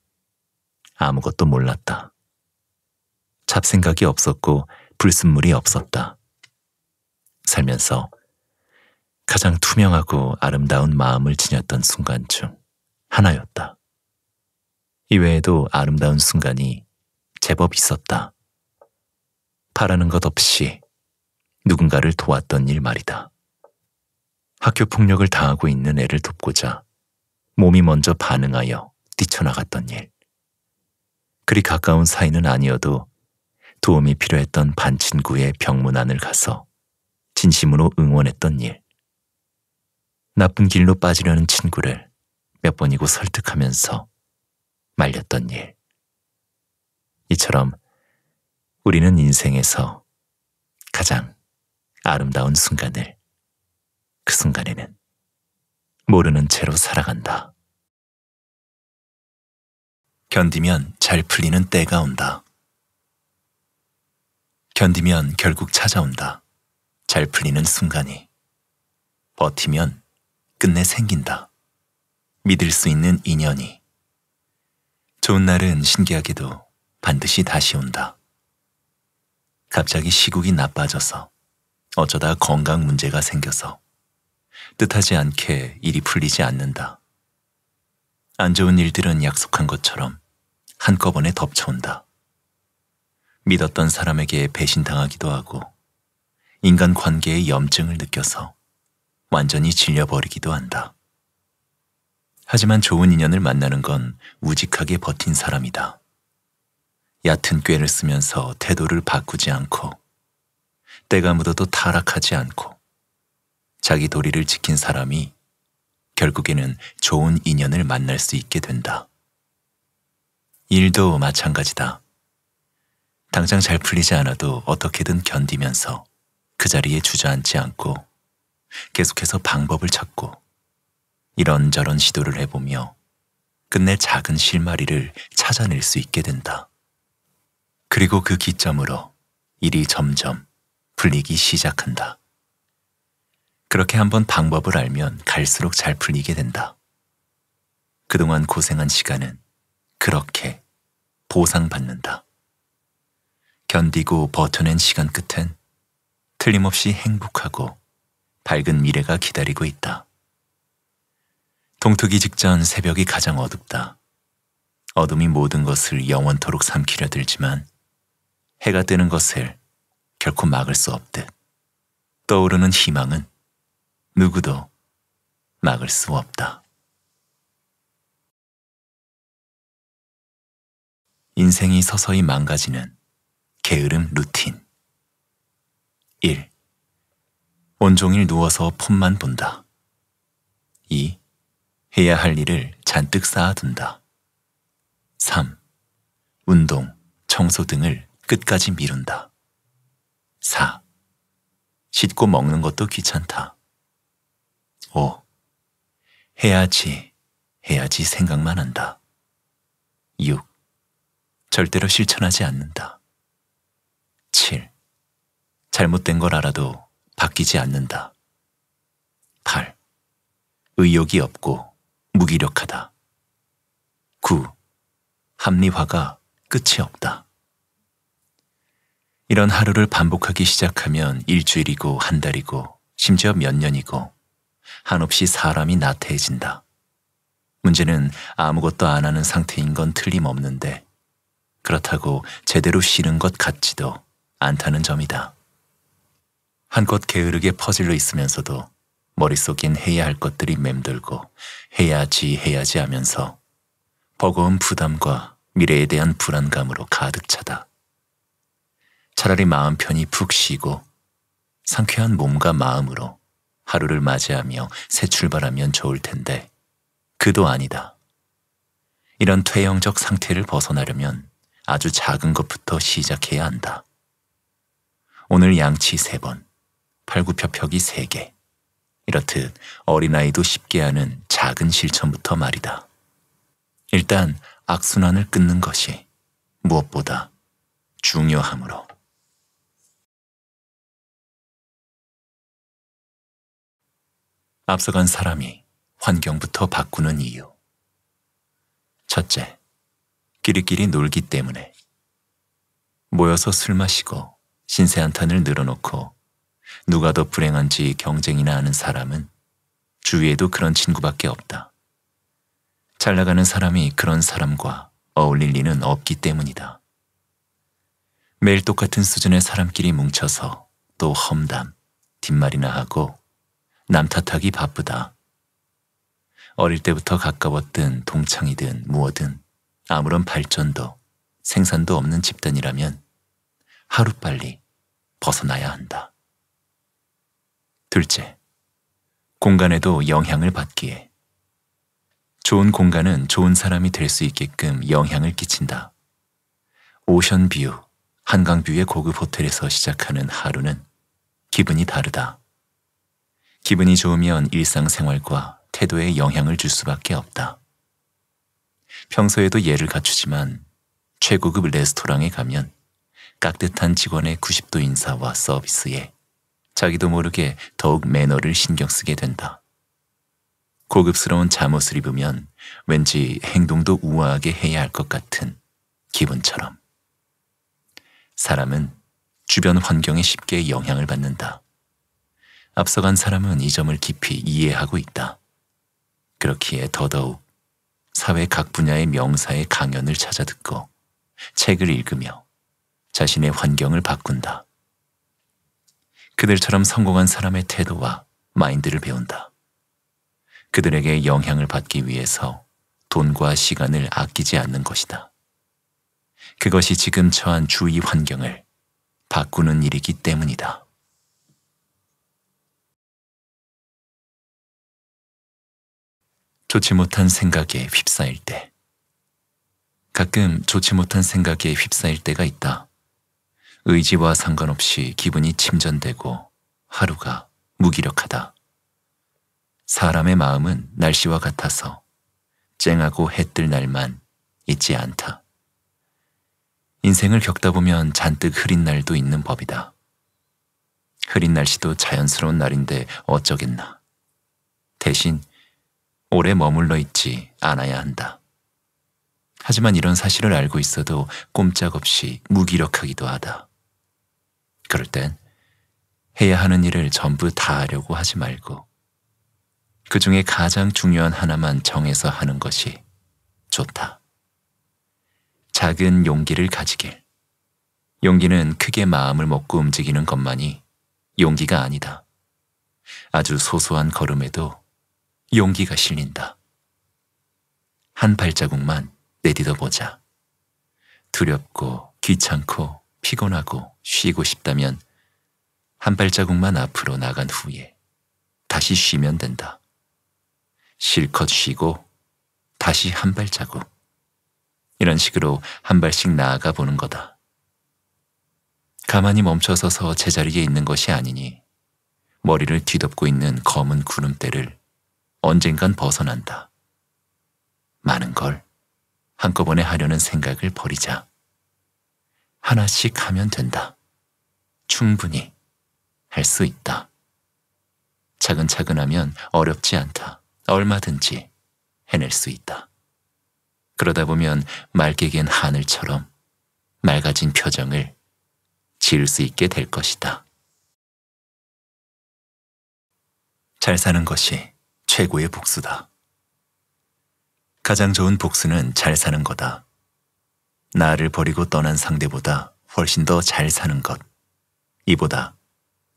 아무것도 몰랐다. 잡생각이 없었고 불순물이 없었다. 살면서 가장 투명하고 아름다운 마음을 지녔던 순간 중 하나였다. 이외에도 아름다운 순간이 제법 있었다. 바라는 것 없이 누군가를 도왔던 일 말이다. 학교 폭력을 당하고 있는 애를 돕고자 몸이 먼저 반응하여 뛰쳐나갔던 일. 그리 가까운 사이는 아니어도 도움이 필요했던 반친구의 병문안을 가서 진심으로 응원했던 일. 나쁜 길로 빠지려는 친구를 몇 번이고 설득하면서 말렸던 일. 이처럼 우리는 인생에서 가장 아름다운 순간을 그 순간에는 모르는 채로 살아간다. 견디면 잘 풀리는 때가 온다. 견디면 결국 찾아온다. 잘 풀리는 순간이. 버티면 끝내 생긴다. 믿을 수 있는 인연이. 좋은 날은 신기하게도 반드시 다시 온다. 갑자기 시국이 나빠져서 어쩌다 건강 문제가 생겨서 뜻하지 않게 일이 풀리지 않는다. 안 좋은 일들은 약속한 것처럼 한꺼번에 덮쳐온다. 믿었던 사람에게 배신당하기도 하고 인간 관계의 염증을 느껴서 완전히 질려버리기도 한다. 하지만 좋은 인연을 만나는 건 우직하게 버틴 사람이다. 얕은 꾀를 쓰면서 태도를 바꾸지 않고 때가 묻어도 타락하지 않고 자기 도리를 지킨 사람이 결국에는 좋은 인연을 만날 수 있게 된다. 일도 마찬가지다. 당장 잘 풀리지 않아도 어떻게든 견디면서 그 자리에 주저앉지 않고 계속해서 방법을 찾고 이런저런 시도를 해보며 끝내 작은 실마리를 찾아낼 수 있게 된다. 그리고 그 기점으로 일이 점점 풀리기 시작한다. 그렇게 한번 방법을 알면 갈수록 잘 풀리게 된다. 그동안 고생한 시간은 그렇게 보상받는다. 견디고 버텨낸 시간 끝엔 틀림없이 행복하고 밝은 미래가 기다리고 있다. 동트기 직전 새벽이 가장 어둡다. 어둠이 모든 것을 영원토록 삼키려 들지만 해가 뜨는 것을 결코 막을 수 없듯 떠오르는 희망은 누구도 막을 수 없다. 인생이 서서히 망가지는 게으름 루틴 1. 온종일 누워서 폰만 본다. 2. 해야 할 일을 잔뜩 쌓아둔다. 3. 운동, 청소 등을 끝까지 미룬다. 4. 씻고 먹는 것도 귀찮다. 5. 해야지, 해야지 생각만 한다. 6. 절대로 실천하지 않는다. 7. 잘못된 걸 알아도 바뀌지 않는다. 8. 의욕이 없고 무기력하다. 9. 합리화가 끝이 없다. 이런 하루를 반복하기 시작하면 일주일이고 한 달이고 심지어 몇 년이고 한없이 사람이 나태해진다. 문제는 아무것도 안 하는 상태인 건 틀림없는데 그렇다고 제대로 쉬는 것 같지도 않다는 점이다. 한껏 게으르게 퍼질러 있으면서도 머릿속엔 해야 할 것들이 맴돌고 해야지 해야지 하면서 버거운 부담과 미래에 대한 불안감으로 가득 차다. 차라리 마음 편히 푹 쉬고 상쾌한 몸과 마음으로 하루를 맞이하며 새 출발하면 좋을 텐데 그도 아니다. 이런 퇴형적 상태를 벗어나려면 아주 작은 것부터 시작해야 한다. 오늘 양치 3번, 팔굽혀펴기 3개, 이렇듯 어린아이도 쉽게 하는 작은 실천부터 말이다. 일단 악순환을 끊는 것이 무엇보다 중요하므로. 앞서간 사람이 환경부터 바꾸는 이유. 첫째, 끼리끼리 놀기 때문에. 모여서 술 마시고 신세 한탄을 늘어놓고 누가 더 불행한지 경쟁이나 하는 사람은 주위에도 그런 친구밖에 없다. 잘 나가는 사람이 그런 사람과 어울릴 리는 없기 때문이다. 매일 똑같은 수준의 사람끼리 뭉쳐서 또 험담, 뒷말이나 하고 남 탓하기 바쁘다. 어릴 때부터 가까웠든 동창이든 무엇든 아무런 발전도 생산도 없는 집단이라면 하루빨리 벗어나야 한다. 둘째, 공간에도 영향을 받기에. 좋은 공간은 좋은 사람이 될 수 있게끔 영향을 끼친다. 오션 뷰, 한강 뷰의 고급 호텔에서 시작하는 하루는 기분이 다르다. 기분이 좋으면 일상생활과 태도에 영향을 줄 수밖에 없다. 평소에도 예를 갖추지만 최고급 레스토랑에 가면 깍듯한 직원의 90도 인사와 서비스에 자기도 모르게 더욱 매너를 신경 쓰게 된다. 고급스러운 잠옷을 입으면 왠지 행동도 우아하게 해야 할 것 같은 기분처럼. 사람은 주변 환경에 쉽게 영향을 받는다. 앞서간 사람은 이 점을 깊이 이해하고 있다. 그렇기에 더더욱 사회 각 분야의 명사의 강연을 찾아 듣고 책을 읽으며 자신의 환경을 바꾼다. 그들처럼 성공한 사람의 태도와 마인드를 배운다. 그들에게 영향을 받기 위해서 돈과 시간을 아끼지 않는 것이다. 그것이 지금 처한 주위 환경을 바꾸는 일이기 때문이다. 좋지 못한 생각에 휩싸일 때. 가끔 좋지 못한 생각에 휩싸일 때가 있다. 의지와 상관없이 기분이 침전되고 하루가 무기력하다. 사람의 마음은 날씨와 같아서 쨍하고 해뜰 날만 있지 않다. 인생을 겪다 보면 잔뜩 흐린 날도 있는 법이다. 흐린 날씨도 자연스러운 날인데 어쩌겠나. 대신 오래 머물러 있지 않아야 한다. 하지만 이런 사실을 알고 있어도 꼼짝없이 무기력하기도 하다. 그럴 땐 해야 하는 일을 전부 다 하려고 하지 말고 그 중에 가장 중요한 하나만 정해서 하는 것이 좋다. 작은 용기를 가지길. 용기는 크게 마음을 먹고 움직이는 것만이 용기가 아니다. 아주 소소한 걸음에도 용기가 실린다. 한 발자국만 내딛어 보자. 두렵고 귀찮고 피곤하고 쉬고 싶다면 한 발자국만 앞으로 나간 후에 다시 쉬면 된다. 실컷 쉬고 다시 한 발자국. 이런 식으로 한 발씩 나아가 보는 거다. 가만히 멈춰서서 제자리에 있는 것이 아니니 머리를 뒤덮고 있는 검은 구름대를 언젠간 벗어난다. 많은 걸 한꺼번에 하려는 생각을 버리자. 하나씩 하면 된다. 충분히 할 수 있다. 차근차근 하면 어렵지 않다. 얼마든지 해낼 수 있다. 그러다 보면 맑게 갠 하늘처럼 맑아진 표정을 지을 수 있게 될 것이다. 잘 사는 것이 최고의 복수다. 가장 좋은 복수는 잘 사는 거다. 나를 버리고 떠난 상대보다 훨씬 더 잘 사는 것. 이보다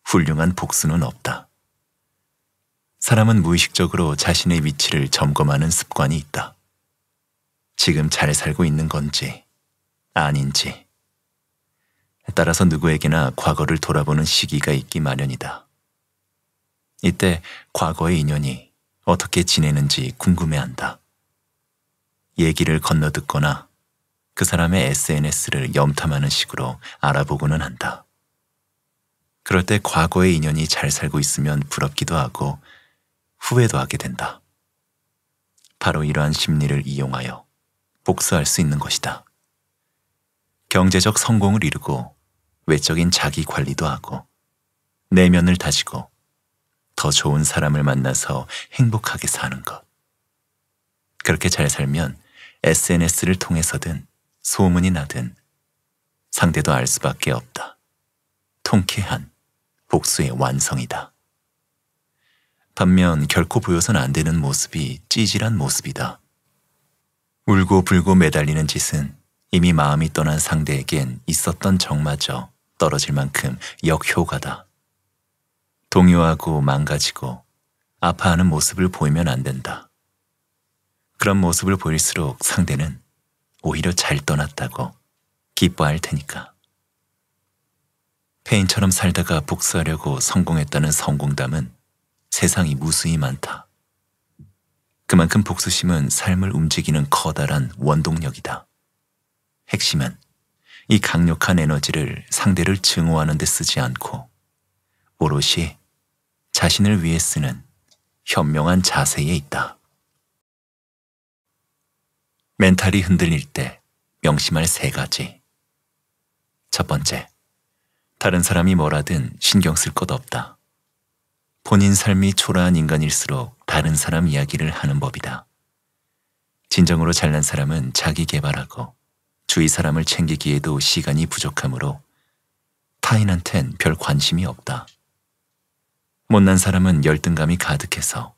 훌륭한 복수는 없다. 사람은 무의식적으로 자신의 위치를 점검하는 습관이 있다. 지금 잘 살고 있는 건지 아닌지. 따라서 누구에게나 과거를 돌아보는 시기가 있기 마련이다. 이때 과거의 인연이 어떻게 지내는지 궁금해한다. 얘기를 건너듣거나 그 사람의 SNS를 염탐하는 식으로 알아보고는 한다. 그럴 때 과거의 인연이 잘 살고 있으면 부럽기도 하고 후회도 하게 된다. 바로 이러한 심리를 이용하여 복수할 수 있는 것이다. 경제적 성공을 이루고 외적인 자기 관리도 하고 내면을 다지고 더 좋은 사람을 만나서 행복하게 사는 것. 그렇게 잘 살면 SNS를 통해서든 소문이 나든 상대도 알 수밖에 없다. 통쾌한 복수의 완성이다. 반면 결코 보여선 안 되는 모습이 찌질한 모습이다. 울고 불고 매달리는 짓은 이미 마음이 떠난 상대에겐 있었던 정마저 떨어질 만큼 역효과다. 동요하고 망가지고 아파하는 모습을 보이면 안 된다. 그런 모습을 보일수록 상대는 오히려 잘 떠났다고 기뻐할 테니까. 페인처럼 살다가 복수하려고 성공했다는 성공담은 세상이 무수히 많다. 그만큼 복수심은 삶을 움직이는 커다란 원동력이다. 핵심은 이 강력한 에너지를 상대를 증오하는 데 쓰지 않고 오롯이 자신을 위해 쓰는 현명한 자세에 있다. 멘탈이 흔들릴 때 명심할 세 가지. 첫 번째, 다른 사람이 뭐라든 신경 쓸 것 없다. 본인 삶이 초라한 인간일수록 다른 사람 이야기를 하는 법이다. 진정으로 잘난 사람은 자기 개발하고 주위 사람을 챙기기에도 시간이 부족하므로 타인한텐 별 관심이 없다. 못난 사람은 열등감이 가득해서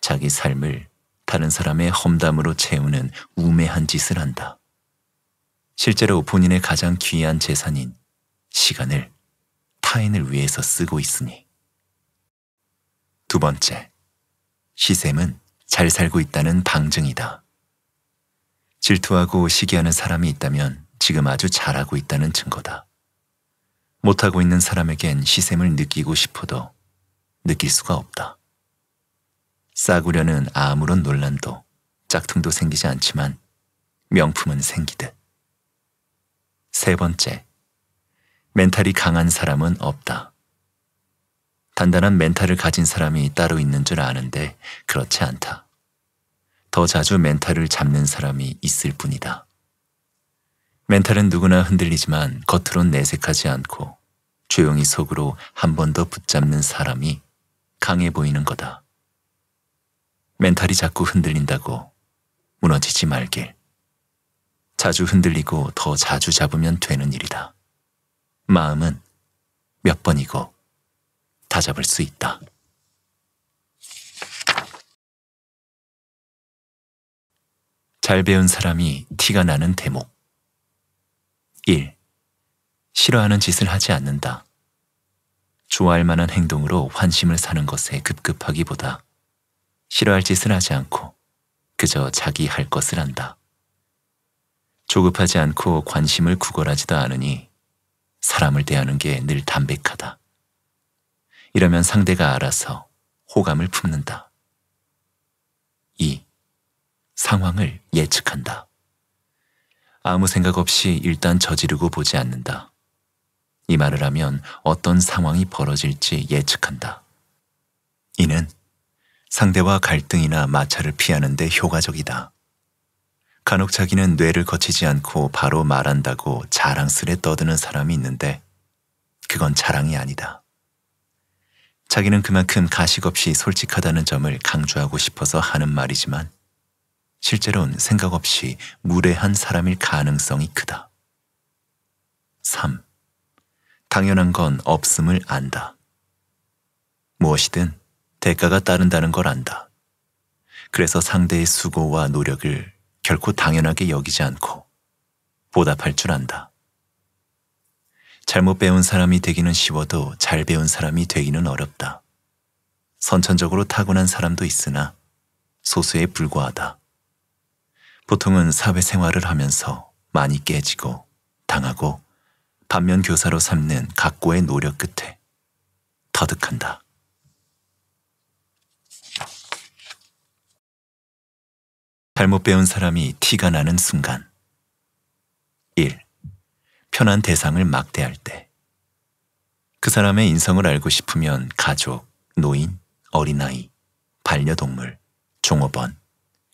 자기 삶을 다른 사람의 험담으로 채우는 우매한 짓을 한다. 실제로 본인의 가장 귀한 재산인 시간을 타인을 위해서 쓰고 있으니. 두 번째, 시샘은 잘 살고 있다는 방증이다. 질투하고 시기하는 사람이 있다면 지금 아주 잘하고 있다는 증거다. 못하고 있는 사람에겐 시샘을 느끼고 싶어도 느낄 수가 없다. 싸구려는 아무런 논란도 짝퉁도 생기지 않지만 명품은 생기듯. 세 번째, 멘탈이 강한 사람은 없다. 단단한 멘탈을 가진 사람이 따로 있는 줄 아는데 그렇지 않다. 더 자주 멘탈을 잡는 사람이 있을 뿐이다. 멘탈은 누구나 흔들리지만 겉으론 내색하지 않고 조용히 속으로 한 번 더 붙잡는 사람이 강해 보이는 거다. 멘탈이 자꾸 흔들린다고 무너지지 말길. 자주 흔들리고 더 자주 잡으면 되는 일이다. 마음은 몇 번이고 다잡을 수 있다. 잘 배운 사람이 티가 나는 대목. 1. 싫어하는 짓을 하지 않는다. 좋아할 만한 행동으로 환심을 사는 것에 급급하기보다 싫어할 짓을 하지 않고 그저 자기 할 것을 한다. 조급하지 않고 관심을 구걸하지도 않으니 사람을 대하는 게 늘 담백하다. 이러면 상대가 알아서 호감을 품는다. 2. 상황을 예측한다. 아무 생각 없이 일단 저지르고 보지 않는다. 이 말을 하면 어떤 상황이 벌어질지 예측한다. 이는 상대와 갈등이나 마찰을 피하는데 효과적이다. 간혹 자기는 뇌를 거치지 않고 바로 말한다고 자랑스레 떠드는 사람이 있는데 그건 자랑이 아니다. 자기는 그만큼 가식없이 솔직하다는 점을 강조하고 싶어서 하는 말이지만 실제로는 생각 없이 무례한 사람일 가능성이 크다. 3. 당연한 건 없음을 안다. 무엇이든 대가가 따른다는 걸 안다. 그래서 상대의 수고와 노력을 결코 당연하게 여기지 않고 보답할 줄 안다. 잘못 배운 사람이 되기는 쉬워도 잘 배운 사람이 되기는 어렵다. 선천적으로 타고난 사람도 있으나 소수에 불과하다. 보통은 사회생활을 하면서 많이 깨지고 당하고 반면 교사로 삼는 각고의 노력 끝에 터득한다. 잘못 배운 사람이 티가 나는 순간 1. 편한 대상을 막대할 때 그 사람의 인성을 알고 싶으면 가족, 노인, 어린아이, 반려동물, 종업원,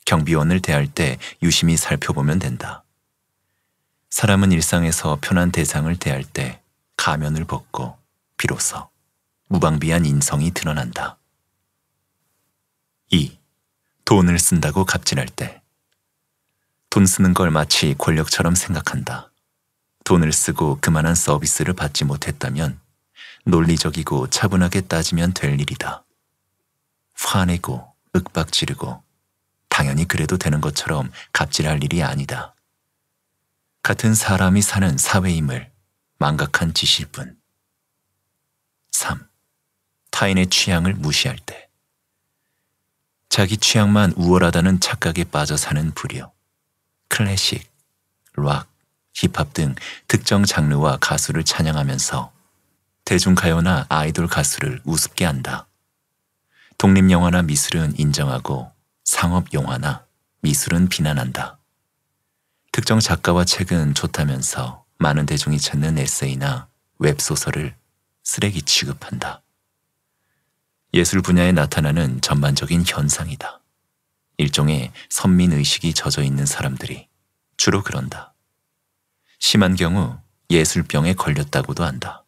경비원을 대할 때 유심히 살펴보면 된다. 사람은 일상에서 편한 대상을 대할 때 가면을 벗고 비로소 무방비한 인성이 드러난다. 2. 돈을 쓴다고 갑질할 때. 돈 쓰는 걸 마치 권력처럼 생각한다. 돈을 쓰고 그만한 서비스를 받지 못했다면 논리적이고 차분하게 따지면 될 일이다. 화내고 윽박지르고 당연히 그래도 되는 것처럼 갑질할 일이 아니다. 같은 사람이 사는 사회임을 망각한 짓일 뿐. 3. 타인의 취향을 무시할 때. 자기 취향만 우월하다는 착각에 빠져 사는 부류. 클래식, 락, 힙합 등 특정 장르와 가수를 찬양하면서 대중가요나 아이돌 가수를 우습게 한다. 독립영화나 미술은 인정하고 상업영화나 미술은 비난한다. 특정 작가와 책은 좋다면서 많은 대중이 찾는 에세이나 웹소설을 쓰레기 취급한다. 예술 분야에 나타나는 전반적인 현상이다. 일종의 선민의식이 젖어 있는 사람들이 주로 그런다. 심한 경우 예술병에 걸렸다고도 한다.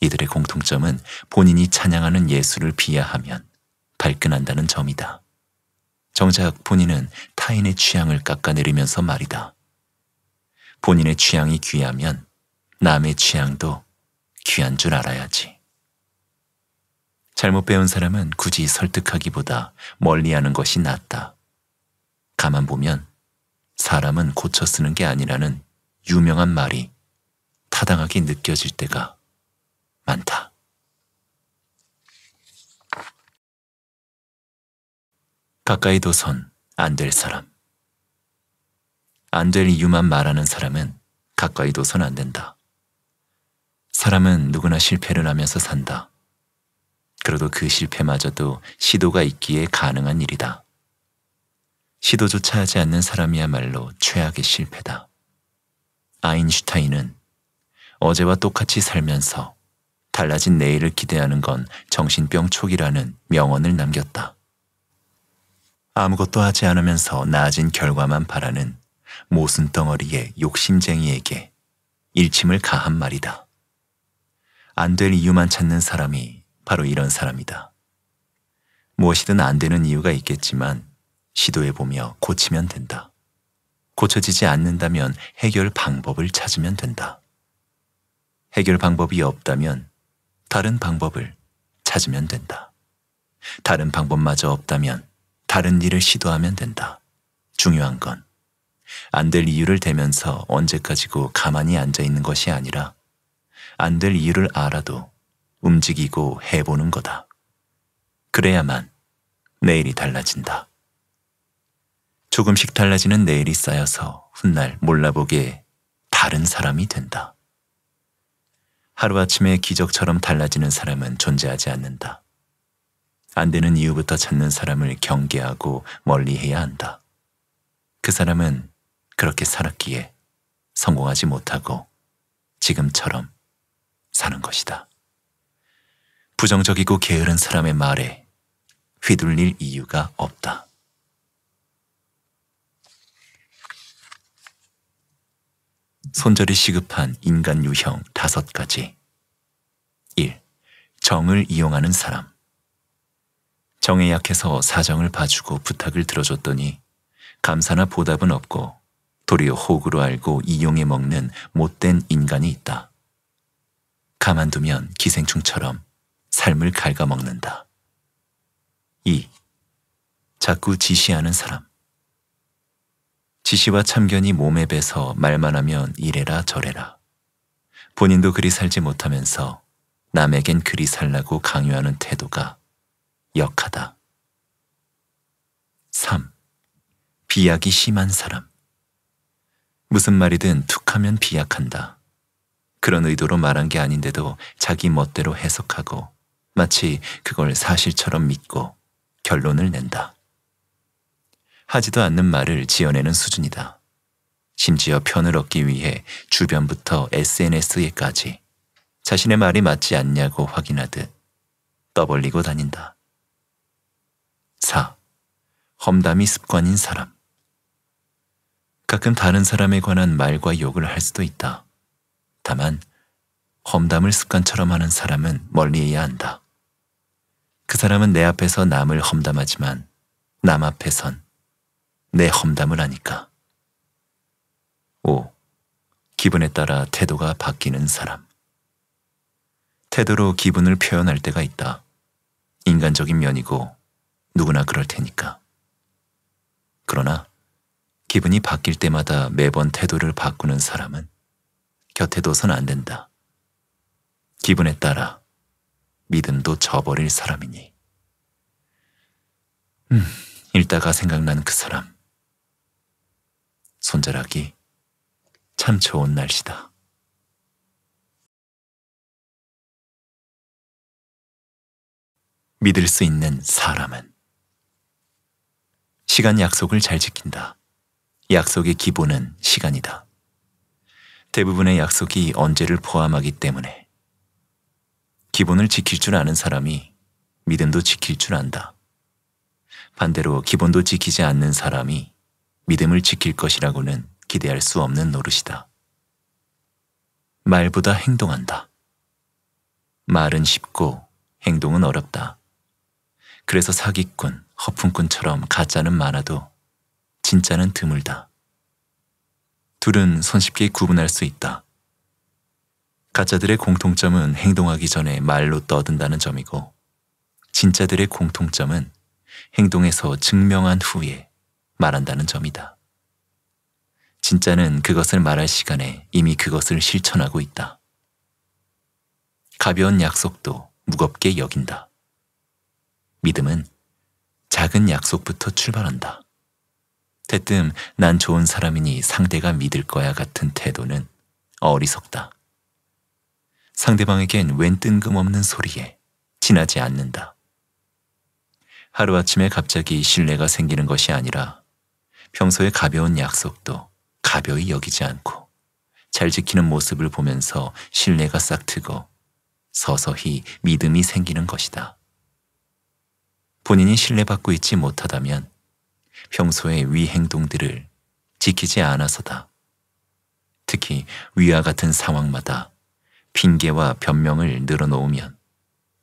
이들의 공통점은 본인이 찬양하는 예술을 비하하면 발끈한다는 점이다. 정작 본인은 타인의 취향을 깎아내리면서 말이다. 본인의 취향이 귀하면 남의 취향도 귀한 줄 알아야지. 잘못 배운 사람은 굳이 설득하기보다 멀리하는 것이 낫다. 가만 보면 사람은 고쳐 쓰는 게 아니라는 유명한 말이 타당하게 느껴질 때가 많다. 가까이도 선안 될 사람. 안 될 이유만 말하는 사람은 가까이도 선 안 된다. 사람은 누구나 실패를 하면서 산다. 그래도 그 실패마저도 시도가 있기에 가능한 일이다. 시도조차 하지 않는 사람이야말로 최악의 실패다. 아인슈타인은 어제와 똑같이 살면서 달라진 내일을 기대하는 건 정신병 초기라는 명언을 남겼다. 아무것도 하지 않으면서 나아진 결과만 바라는 모순덩어리의 욕심쟁이에게 일침을 가한 말이다. 안 될 이유만 찾는 사람이 바로 이런 사람이다. 무엇이든 안 되는 이유가 있겠지만 시도해보며 고치면 된다. 고쳐지지 않는다면 해결 방법을 찾으면 된다. 해결 방법이 없다면 다른 방법을 찾으면 된다. 다른 방법마저 없다면 다른 일을 시도하면 된다. 중요한 건 안 될 이유를 대면서 언제까지고 가만히 앉아 있는 것이 아니라 안 될 이유를 알아도 움직이고 해보는 거다. 그래야만 내일이 달라진다. 조금씩 달라지는 내일이 쌓여서 훗날 몰라보게 다른 사람이 된다. 하루아침에 기적처럼 달라지는 사람은 존재하지 않는다. 안 되는 이유부터 찾는 사람을 경계하고 멀리해야 한다. 그 사람은 그렇게 살았기에 성공하지 못하고 지금처럼 사는 것이다. 부정적이고 게으른 사람의 말에 휘둘릴 이유가 없다. 손절이 시급한 인간 유형 다섯 가지. 1. 정을 이용하는 사람. 정에 약해서 사정을 봐주고 부탁을 들어줬더니 감사나 보답은 없고 도리어 호구로 알고 이용해 먹는 못된 인간이 있다. 가만두면 기생충처럼 삶을 갉아먹는다. 2. 자꾸 지시하는 사람. 지시와 참견이 몸에 배서 말만 하면 이래라 저래라. 본인도 그리 살지 못하면서 남에겐 그리 살라고 강요하는 태도가 역하다. 3. 비약이 심한 사람. 무슨 말이든 툭하면 비약한다. 그런 의도로 말한 게 아닌데도 자기 멋대로 해석하고 마치 그걸 사실처럼 믿고 결론을 낸다. 하지도 않는 말을 지어내는 수준이다. 심지어 편을 얻기 위해 주변부터 SNS에까지 자신의 말이 맞지 않냐고 확인하듯 떠벌리고 다닌다. 4. 험담이 습관인 사람. 가끔 다른 사람에 관한 말과 욕을 할 수도 있다. 다만, 험담을 습관처럼 하는 사람은 멀리 해야 한다. 그 사람은 내 앞에서 남을 험담하지만 남 앞에선 내 험담을 하니까. 5. 기분에 따라 태도가 바뀌는 사람. 태도로 기분을 표현할 때가 있다. 인간적인 면이고 누구나 그럴 테니까. 그러나 기분이 바뀔 때마다 매번 태도를 바꾸는 사람은 곁에 둬선 안 된다. 기분에 따라 믿음도 저버릴 사람이니. 음, 읽다가 생각난 그 사람. 손자락이 참 좋은 날씨다. 믿을 수 있는 사람은 시간 약속을 잘 지킨다. 약속의 기본은 시간이다. 대부분의 약속이 언제를 포함하기 때문에 기본을 지킬 줄 아는 사람이 믿음도 지킬 줄 안다. 반대로 기본도 지키지 않는 사람이 믿음을 지킬 것이라고는 기대할 수 없는 노릇이다. 말보다 행동한다. 말은 쉽고 행동은 어렵다. 그래서 사기꾼, 허풍꾼처럼 가짜는 많아도 진짜는 드물다. 둘은 손쉽게 구분할 수 있다. 가짜들의 공통점은 행동하기 전에 말로 떠든다는 점이고 진짜들의 공통점은 행동에서 증명한 후에 말한다는 점이다. 진짜는 그것을 말할 시간에 이미 그것을 실천하고 있다. 가벼운 약속도 무겁게 여긴다. 믿음은 작은 약속부터 출발한다. 대뜸 난 좋은 사람이니 상대가 믿을 거야 같은 태도는 어리석다. 상대방에겐 웬 뜬금없는 소리에 지나지 않는다. 하루아침에 갑자기 신뢰가 생기는 것이 아니라 평소에 가벼운 약속도 가벼이 여기지 않고 잘 지키는 모습을 보면서 신뢰가 싹트고 서서히 믿음이 생기는 것이다. 본인이 신뢰받고 있지 못하다면 평소의 위 행동들을 지키지 않아서다. 특히 위와 같은 상황마다 핑계와 변명을 늘어놓으면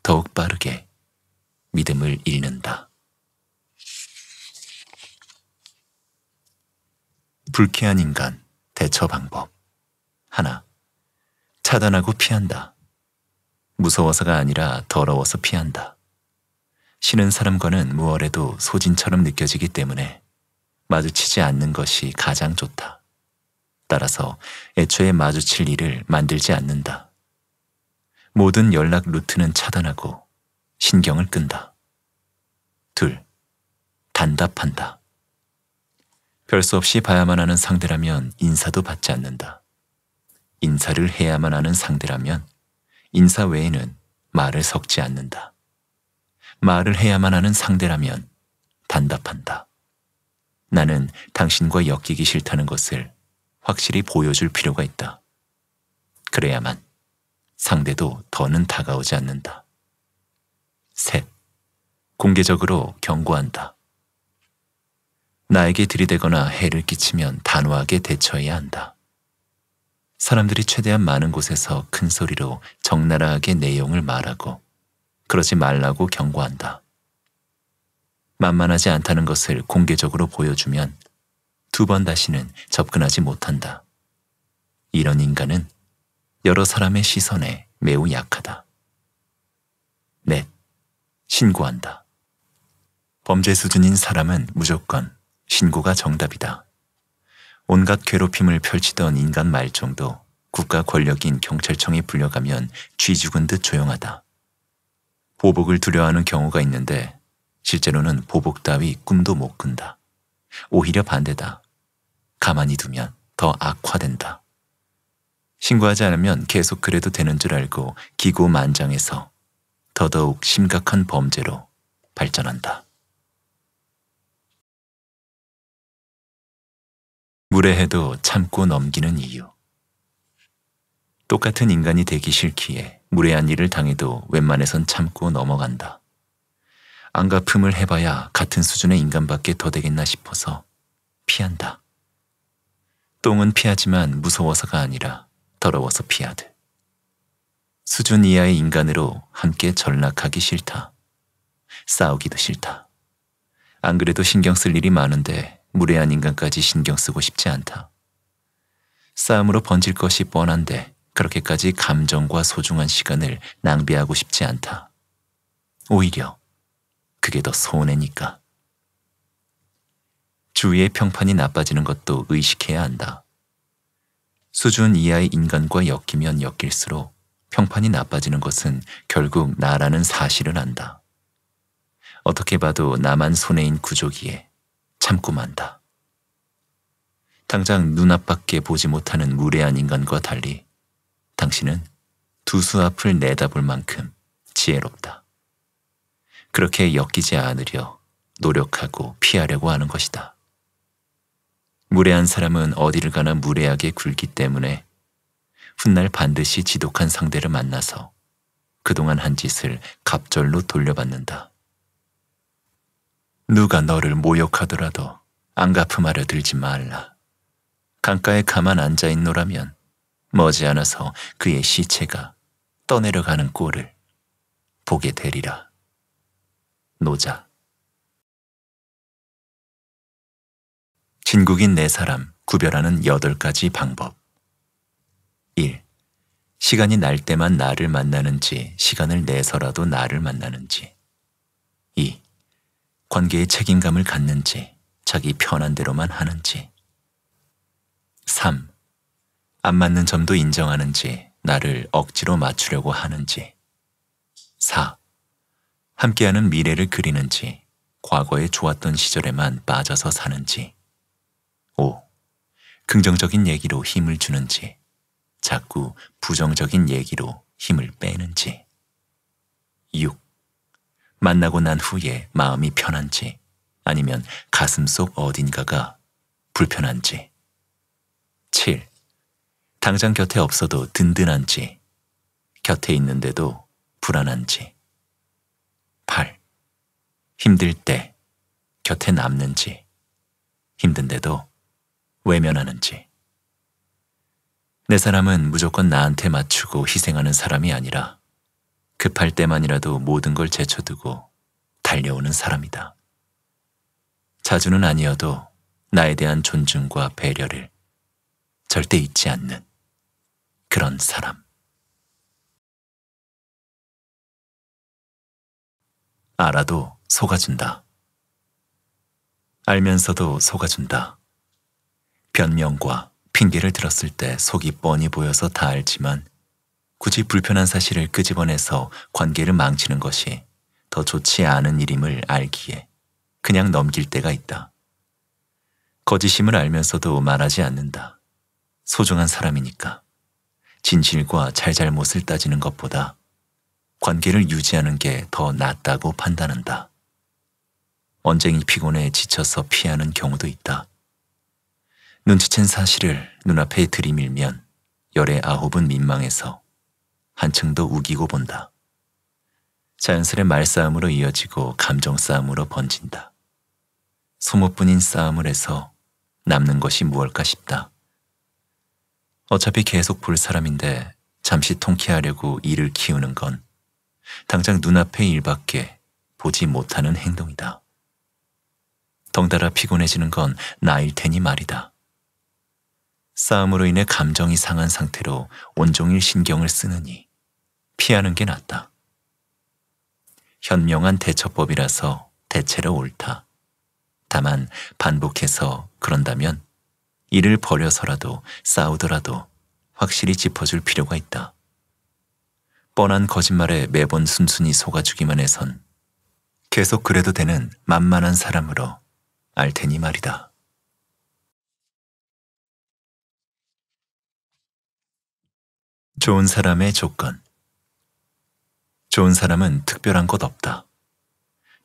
더욱 빠르게 믿음을 잃는다. 불쾌한 인간 대처 방법 하나 차단하고 피한다. 무서워서가 아니라 더러워서 피한다. 쉬는 사람과는 무얼해도 소진처럼 느껴지기 때문에 마주치지 않는 것이 가장 좋다. 따라서 애초에 마주칠 일을 만들지 않는다. 모든 연락 루트는 차단하고 신경을 끈다. 둘, 단답한다. 별수 없이 봐야만 하는 상대라면 인사도 받지 않는다. 인사를 해야만 하는 상대라면 인사 외에는 말을 섞지 않는다. 말을 해야만 하는 상대라면 단답한다. 나는 당신과 엮이기 싫다는 것을 확실히 보여줄 필요가 있다. 그래야만 상대도 더는 다가오지 않는다. 셋. 공개적으로 경고한다. 나에게 들이대거나 해를 끼치면 단호하게 대처해야 한다. 사람들이 최대한 많은 곳에서 큰 소리로 적나라하게 내용을 말하고 그러지 말라고 경고한다. 만만하지 않다는 것을 공개적으로 보여주면 두 번 다시는 접근하지 못한다. 이런 인간은 여러 사람의 시선에 매우 약하다. 넷. 신고한다. 범죄 수준인 사람은 무조건 신고가 정답이다. 온갖 괴롭힘을 펼치던 인간 말종도 국가 권력인 경찰청에 불려가면 쥐죽은 듯 조용하다. 보복을 두려워하는 경우가 있는데 실제로는 보복 따위 꿈도 못 꾼다. 오히려 반대다. 가만히 두면 더 악화된다. 신고하지 않으면 계속 그래도 되는 줄 알고 기고만장해서 더더욱 심각한 범죄로 발전한다. 무례해도 참고 넘기는 이유. 똑같은 인간이 되기 싫기에 무례한 일을 당해도 웬만해선 참고 넘어간다. 안가품을 해봐야 같은 수준의 인간밖에 더 되겠나 싶어서 피한다. 똥은 피하지만 무서워서가 아니라 더러워서 피하듯. 수준 이하의 인간으로 함께 전락하기 싫다. 싸우기도 싫다. 안 그래도 신경 쓸 일이 많은데 무례한 인간까지 신경 쓰고 싶지 않다. 싸움으로 번질 것이 뻔한데 그렇게까지 감정과 소중한 시간을 낭비하고 싶지 않다. 오히려 그게 더 손해니까. 주위의 평판이 나빠지는 것도 의식해야 한다. 수준 이하의 인간과 엮이면 엮일수록 평판이 나빠지는 것은 결국 나라는 사실을 안다. 어떻게 봐도 나만 손해인 구조기에 참고 만다. 당장 눈앞밖에 보지 못하는 무례한 인간과 달리 당신은 두수 앞을 내다볼 만큼 지혜롭다. 그렇게 엮이지 않으려 노력하고 피하려고 하는 것이다. 무례한 사람은 어디를 가나 무례하게 굴기 때문에 훗날 반드시 지독한 상대를 만나서 그동안 한 짓을 갑절로 돌려받는다. 누가 너를 모욕하더라도 안 갚음하려 들지 말라. 강가에 가만 앉아 있노라면 머지않아서 그의 시체가 떠내려가는 꼴을 보게 되리라. 노자 진국인네 사람 구별하는 여덟 가지 방법. 1. 시간이 날 때만 나를 만나는지 시간을 내서라도 나를 만나는지. 2. 관계의 책임감을 갖는지 자기 편한 대로만 하는지. 3. 안 맞는 점도 인정하는지 나를 억지로 맞추려고 하는지. 4. 함께하는 미래를 그리는지 과거에 좋았던 시절에만 빠져서 사는지. 5. 긍정적인 얘기로 힘을 주는지 자꾸 부정적인 얘기로 힘을 빼는지 6. 만나고 난 후에 마음이 편한지 아니면 가슴 속 어딘가가 불편한지 7. 당장 곁에 없어도 든든한지 곁에 있는데도 불안한지 8. 힘들 때 곁에 남는지 힘든데도 외면하는지. 내 사람은 무조건 나한테 맞추고 희생하는 사람이 아니라 급할 때만이라도 모든 걸 제쳐두고 달려오는 사람이다. 자주는 아니어도 나에 대한 존중과 배려를 절대 잊지 않는 그런 사람. 알아도 속아준다. 알면서도 속아준다. 변명과 핑계를 들었을 때 속이 뻔히 보여서 다 알지만 굳이 불편한 사실을 끄집어내서 관계를 망치는 것이 더 좋지 않은 일임을 알기에 그냥 넘길 때가 있다. 거짓임을 알면서도 말하지 않는다. 소중한 사람이니까. 진실과 잘잘못을 따지는 것보다 관계를 유지하는 게 더 낫다고 판단한다. 언쟁이 피곤해 지쳐서 피하는 경우도 있다. 눈치챈 사실을 눈앞에 들이밀면 열의 아홉은 민망해서 한층 더 우기고 본다. 자연스레 말싸움으로 이어지고 감정싸움으로 번진다. 소모뿐인 싸움을 해서 남는 것이 무엇일까 싶다. 어차피 계속 볼 사람인데 잠시 통쾌하려고 일을 키우는 건 당장 눈앞의 일밖에 보지 못하는 행동이다. 덩달아 피곤해지는 건 나일 테니 말이다. 싸움으로 인해 감정이 상한 상태로 온종일 신경을 쓰느니 피하는 게 낫다. 현명한 대처법이라서 대체로 옳다. 다만 반복해서 그런다면 이를 버려서라도 싸우더라도 확실히 짚어줄 필요가 있다. 뻔한 거짓말에 매번 순순히 속아주기만 해선 계속 그래도 되는 만만한 사람으로 알 테니 말이다. 좋은 사람의 조건. 좋은 사람은 특별한 것 없다.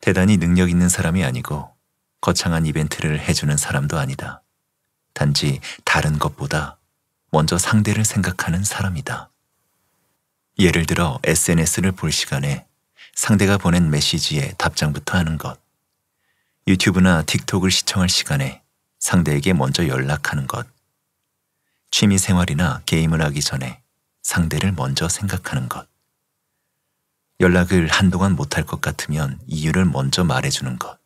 대단히 능력 있는 사람이 아니고 거창한 이벤트를 해주는 사람도 아니다. 단지 다른 것보다 먼저 상대를 생각하는 사람이다. 예를 들어 SNS를 볼 시간에 상대가 보낸 메시지에 답장부터 하는 것, 유튜브나 틱톡을 시청할 시간에 상대에게 먼저 연락하는 것, 취미 생활이나 게임을 하기 전에 상대를 먼저 생각하는 것. 연락을 한동안 못할 것 같으면 이유를 먼저 말해주는 것.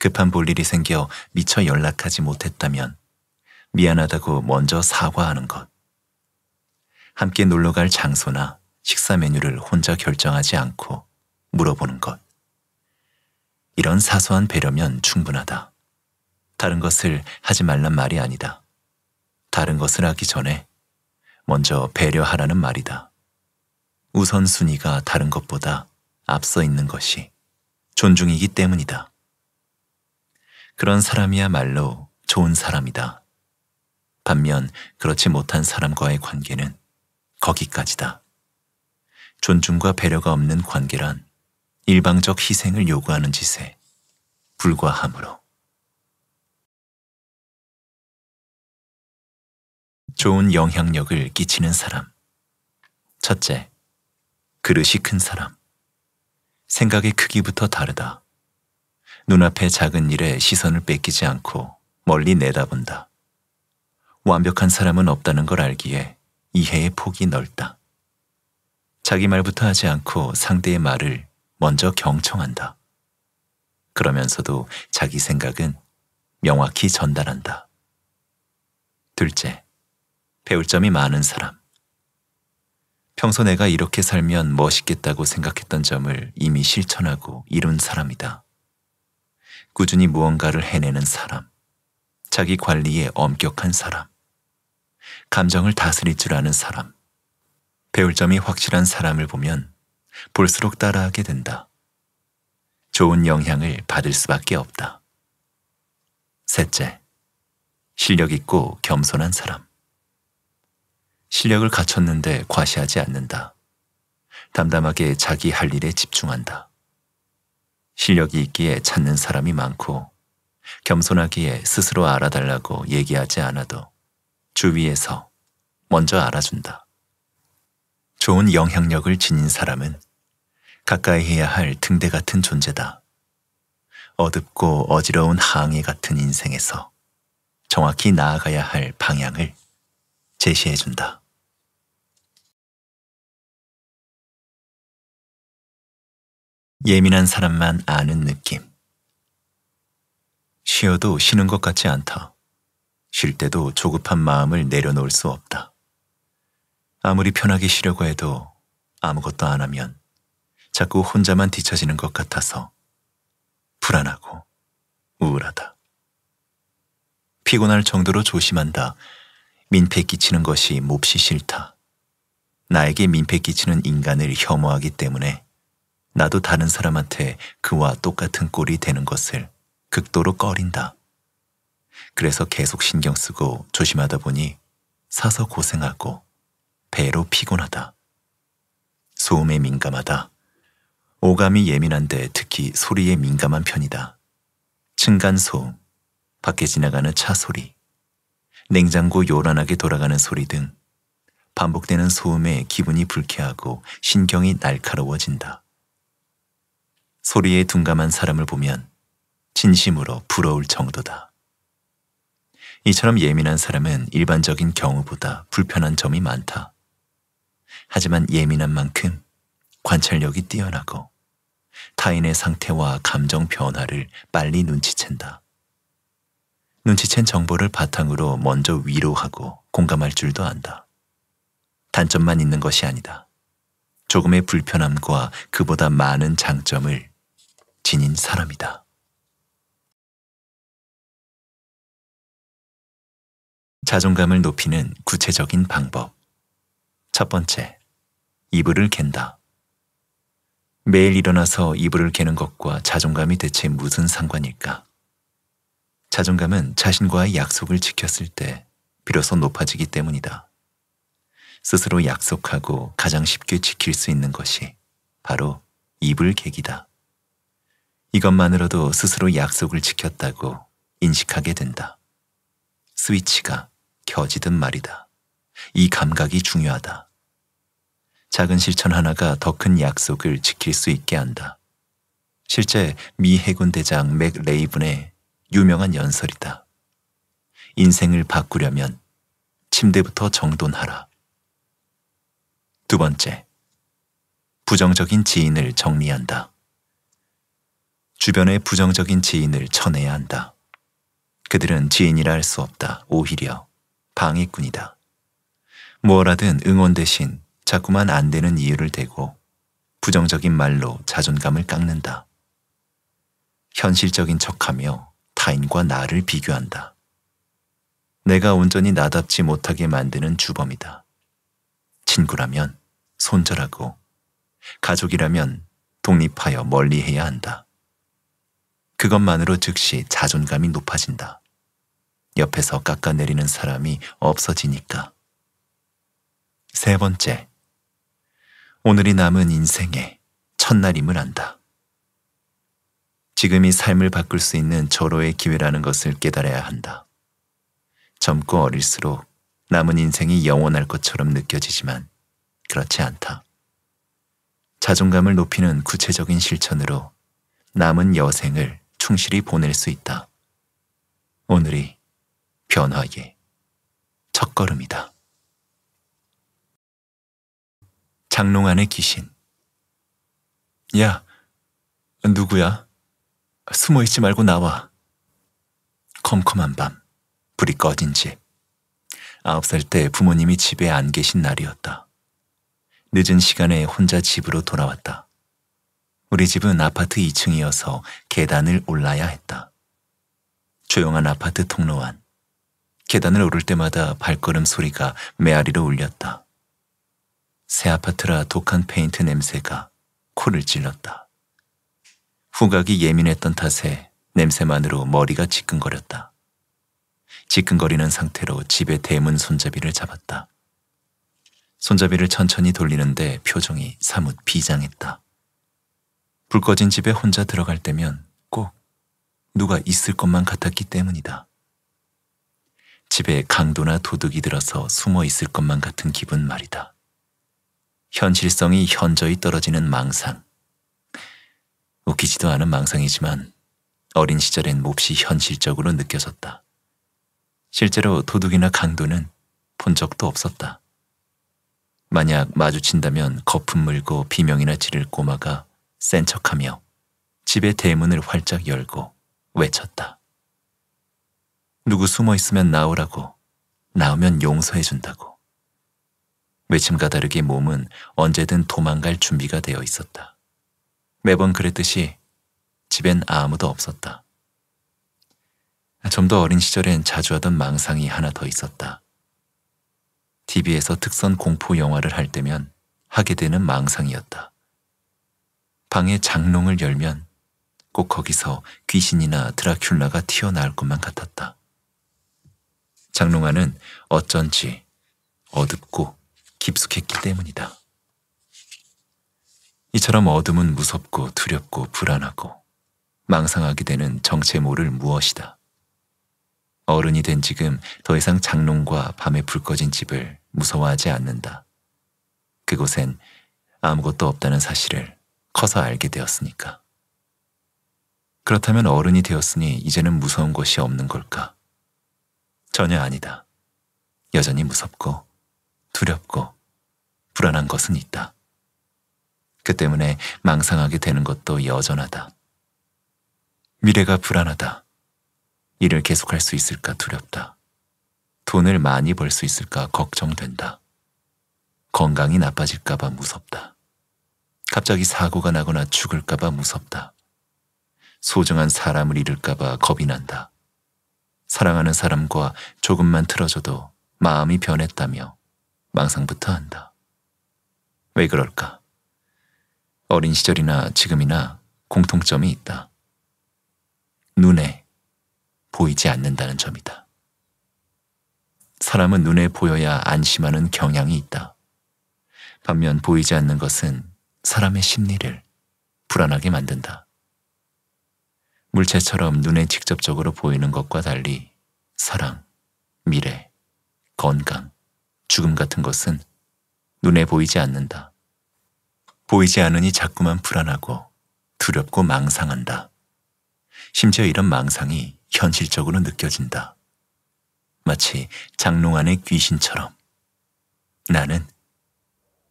급한 볼일이 생겨 미처 연락하지 못했다면 미안하다고 먼저 사과하는 것. 함께 놀러 갈 장소나 식사 메뉴를 혼자 결정하지 않고 물어보는 것. 이런 사소한 배려면 충분하다. 다른 것을 하지 말란 말이 아니다. 다른 것을 하기 전에 먼저 배려하라는 말이다. 우선순위가 다른 것보다 앞서 있는 것이 존중이기 때문이다. 그런 사람이야말로 좋은 사람이다. 반면 그렇지 못한 사람과의 관계는 거기까지다. 존중과 배려가 없는 관계란 일방적 희생을 요구하는 짓에 불과하므로. 좋은 영향력을 끼치는 사람. 첫째, 그릇이 큰 사람. 생각의 크기부터 다르다. 눈앞의 작은 일에 시선을 뺏기지 않고 멀리 내다본다. 완벽한 사람은 없다는 걸 알기에 이해의 폭이 넓다. 자기 말부터 하지 않고 상대의 말을 먼저 경청한다. 그러면서도 자기 생각은 명확히 전달한다. 둘째, 배울 점이 많은 사람. 평소 내가 이렇게 살면 멋있겠다고 생각했던 점을 이미 실천하고 이룬 사람이다. 꾸준히 무언가를 해내는 사람. 자기 관리에 엄격한 사람. 감정을 다스릴 줄 아는 사람. 배울 점이 확실한 사람을 보면 볼수록 따라하게 된다. 좋은 영향을 받을 수밖에 없다. 셋째, 실력 있고 겸손한 사람. 실력을 갖췄는데 과시하지 않는다. 담담하게 자기 할 일에 집중한다. 실력이 있기에 찾는 사람이 많고 겸손하기에 스스로 알아달라고 얘기하지 않아도 주위에서 먼저 알아준다. 좋은 영향력을 지닌 사람은 가까이 해야 할 등대 같은 존재다. 어둡고 어지러운 항해 같은 인생에서 정확히 나아가야 할 방향을 제시해준다. 예민한 사람만 아는 느낌. 쉬어도 쉬는 것 같지 않다. 쉴 때도 조급한 마음을 내려놓을 수 없다. 아무리 편하게 쉬려고 해도 아무것도 안 하면 자꾸 혼자만 뒤처지는 것 같아서 불안하고 우울하다. 피곤할 정도로 조심한다. 민폐 끼치는 것이 몹시 싫다. 나에게 민폐 끼치는 인간을 혐오하기 때문에 나도 다른 사람한테 그와 똑같은 꼴이 되는 것을 극도로 꺼린다. 그래서 계속 신경 쓰고 조심하다 보니 사서 고생하고 배로 피곤하다. 소음에 민감하다. 오감이 예민한데 특히 소리에 민감한 편이다. 층간소음, 밖에 지나가는 차 소리, 냉장고 요란하게 돌아가는 소리 등 반복되는 소음에 기분이 불쾌하고 신경이 날카로워진다. 소리에 둔감한 사람을 보면 진심으로 부러울 정도다. 이처럼 예민한 사람은 일반적인 경우보다 불편한 점이 많다. 하지만 예민한 만큼 관찰력이 뛰어나고 타인의 상태와 감정 변화를 빨리 눈치챈다. 눈치챈 정보를 바탕으로 먼저 위로하고 공감할 줄도 안다. 단점만 있는 것이 아니다. 조금의 불편함과 그보다 많은 장점을 지닌 사람이다. 자존감을 높이는 구체적인 방법. 첫 번째, 이불을 갠다. 매일 일어나서 이불을 개는 것과 자존감이 대체 무슨 상관일까? 자존감은 자신과의 약속을 지켰을 때 비로소 높아지기 때문이다. 스스로 약속하고 가장 쉽게 지킬 수 있는 것이 바로 이불 개기다. 이것만으로도 스스로 약속을 지켰다고 인식하게 된다. 스위치가 켜지든 말이다. 이 감각이 중요하다. 작은 실천 하나가 더 큰 약속을 지킬 수 있게 한다. 실제 미 해군 대장 맥 레이븐의 유명한 연설이다. 인생을 바꾸려면 침대부터 정돈하라. 두 번째, 부정적인 지인을 정리한다. 주변의 부정적인 지인을 쳐내야 한다. 그들은 지인이라 할 수 없다. 오히려 방해꾼이다. 무엇하든 응원 대신 자꾸만 안 되는 이유를 대고 부정적인 말로 자존감을 깎는다. 현실적인 척하며 타인과 나를 비교한다. 내가 온전히 나답지 못하게 만드는 주범이다. 친구라면 손절하고 가족이라면 독립하여 멀리해야 한다. 그것만으로 즉시 자존감이 높아진다. 옆에서 깎아내리는 사람이 없어지니까. 세 번째, 오늘이 남은 인생의 첫날임을 안다. 지금이 삶을 바꿀 수 있는 절호의 기회라는 것을 깨달아야 한다. 젊고 어릴수록 남은 인생이 영원할 것처럼 느껴지지만 그렇지 않다. 자존감을 높이는 구체적인 실천으로 남은 여생을 충실히 보낼 수 있다. 오늘이 변화의 첫걸음이다. 장롱 안의 귀신. 야, 누구야? 숨어 있지 말고 나와. 컴컴한 밤, 불이 꺼진 집. 아홉 살 때 부모님이 집에 안 계신 날이었다. 늦은 시간에 혼자 집으로 돌아왔다. 우리 집은 아파트 2층이어서 계단을 올라야 했다. 조용한 아파트 통로 안. 계단을 오를 때마다 발걸음 소리가 메아리로 울렸다. 새 아파트라 독한 페인트 냄새가 코를 찔렀다. 후각이 예민했던 탓에 냄새만으로 머리가 지끈거렸다. 지끈거리는 상태로 집의 대문 손잡이를 잡았다. 손잡이를 천천히 돌리는데 표정이 사뭇 비장했다. 불 꺼진 집에 혼자 들어갈 때면 꼭 누가 있을 것만 같았기 때문이다. 집에 강도나 도둑이 들어서 숨어 있을 것만 같은 기분 말이다. 현실성이 현저히 떨어지는 망상. 웃기지도 않은 망상이지만 어린 시절엔 몹시 현실적으로 느껴졌다. 실제로 도둑이나 강도는 본 적도 없었다. 만약 마주친다면 거품 물고 비명이나 지를 꼬마가 센 척하며 집의 대문을 활짝 열고 외쳤다. 누구 숨어 있으면 나오라고, 나오면 용서해준다고. 외침과 다르게 몸은 언제든 도망갈 준비가 되어 있었다. 매번 그랬듯이 집엔 아무도 없었다. 좀 더 어린 시절엔 자주 하던 망상이 하나 더 있었다. TV에서 특선 공포 영화를 할 때면 하게 되는 망상이었다. 방에 장롱을 열면 꼭 거기서 귀신이나 드라큘라가 튀어나올 것만 같았다. 장롱 안은 어쩐지 어둡고 깊숙했기 때문이다. 이처럼 어둠은 무섭고 두렵고 불안하고 망상하게 되는 정체 모를 무엇이다. 어른이 된 지금 더 이상 장롱과 밤에 불 꺼진 집을 무서워하지 않는다. 그곳엔 아무것도 없다는 사실을 커서 알게 되었으니까. 그렇다면 어른이 되었으니 이제는 무서운 것이 없는 걸까? 전혀 아니다. 여전히 무섭고 두렵고 불안한 것은 있다. 그 때문에 망상하게 되는 것도 여전하다. 미래가 불안하다. 일을 계속할 수 있을까 두렵다. 돈을 많이 벌 수 있을까 걱정된다. 건강이 나빠질까봐 무섭다. 갑자기 사고가 나거나 죽을까봐 무섭다. 소중한 사람을 잃을까봐 겁이 난다. 사랑하는 사람과 조금만 틀어져도 마음이 변했다며 망상부터 한다. 왜 그럴까? 어린 시절이나 지금이나 공통점이 있다. 눈에 보이지 않는다는 점이다. 사람은 눈에 보여야 안심하는 경향이 있다. 반면 보이지 않는 것은 사람의 심리를 불안하게 만든다. 물체처럼 눈에 직접적으로 보이는 것과 달리 사랑, 미래, 건강, 죽음 같은 것은 눈에 보이지 않는다. 보이지 않으니 자꾸만 불안하고 두렵고 망상한다. 심지어 이런 망상이 현실적으로 느껴진다. 마치 장롱 안의 귀신처럼 나는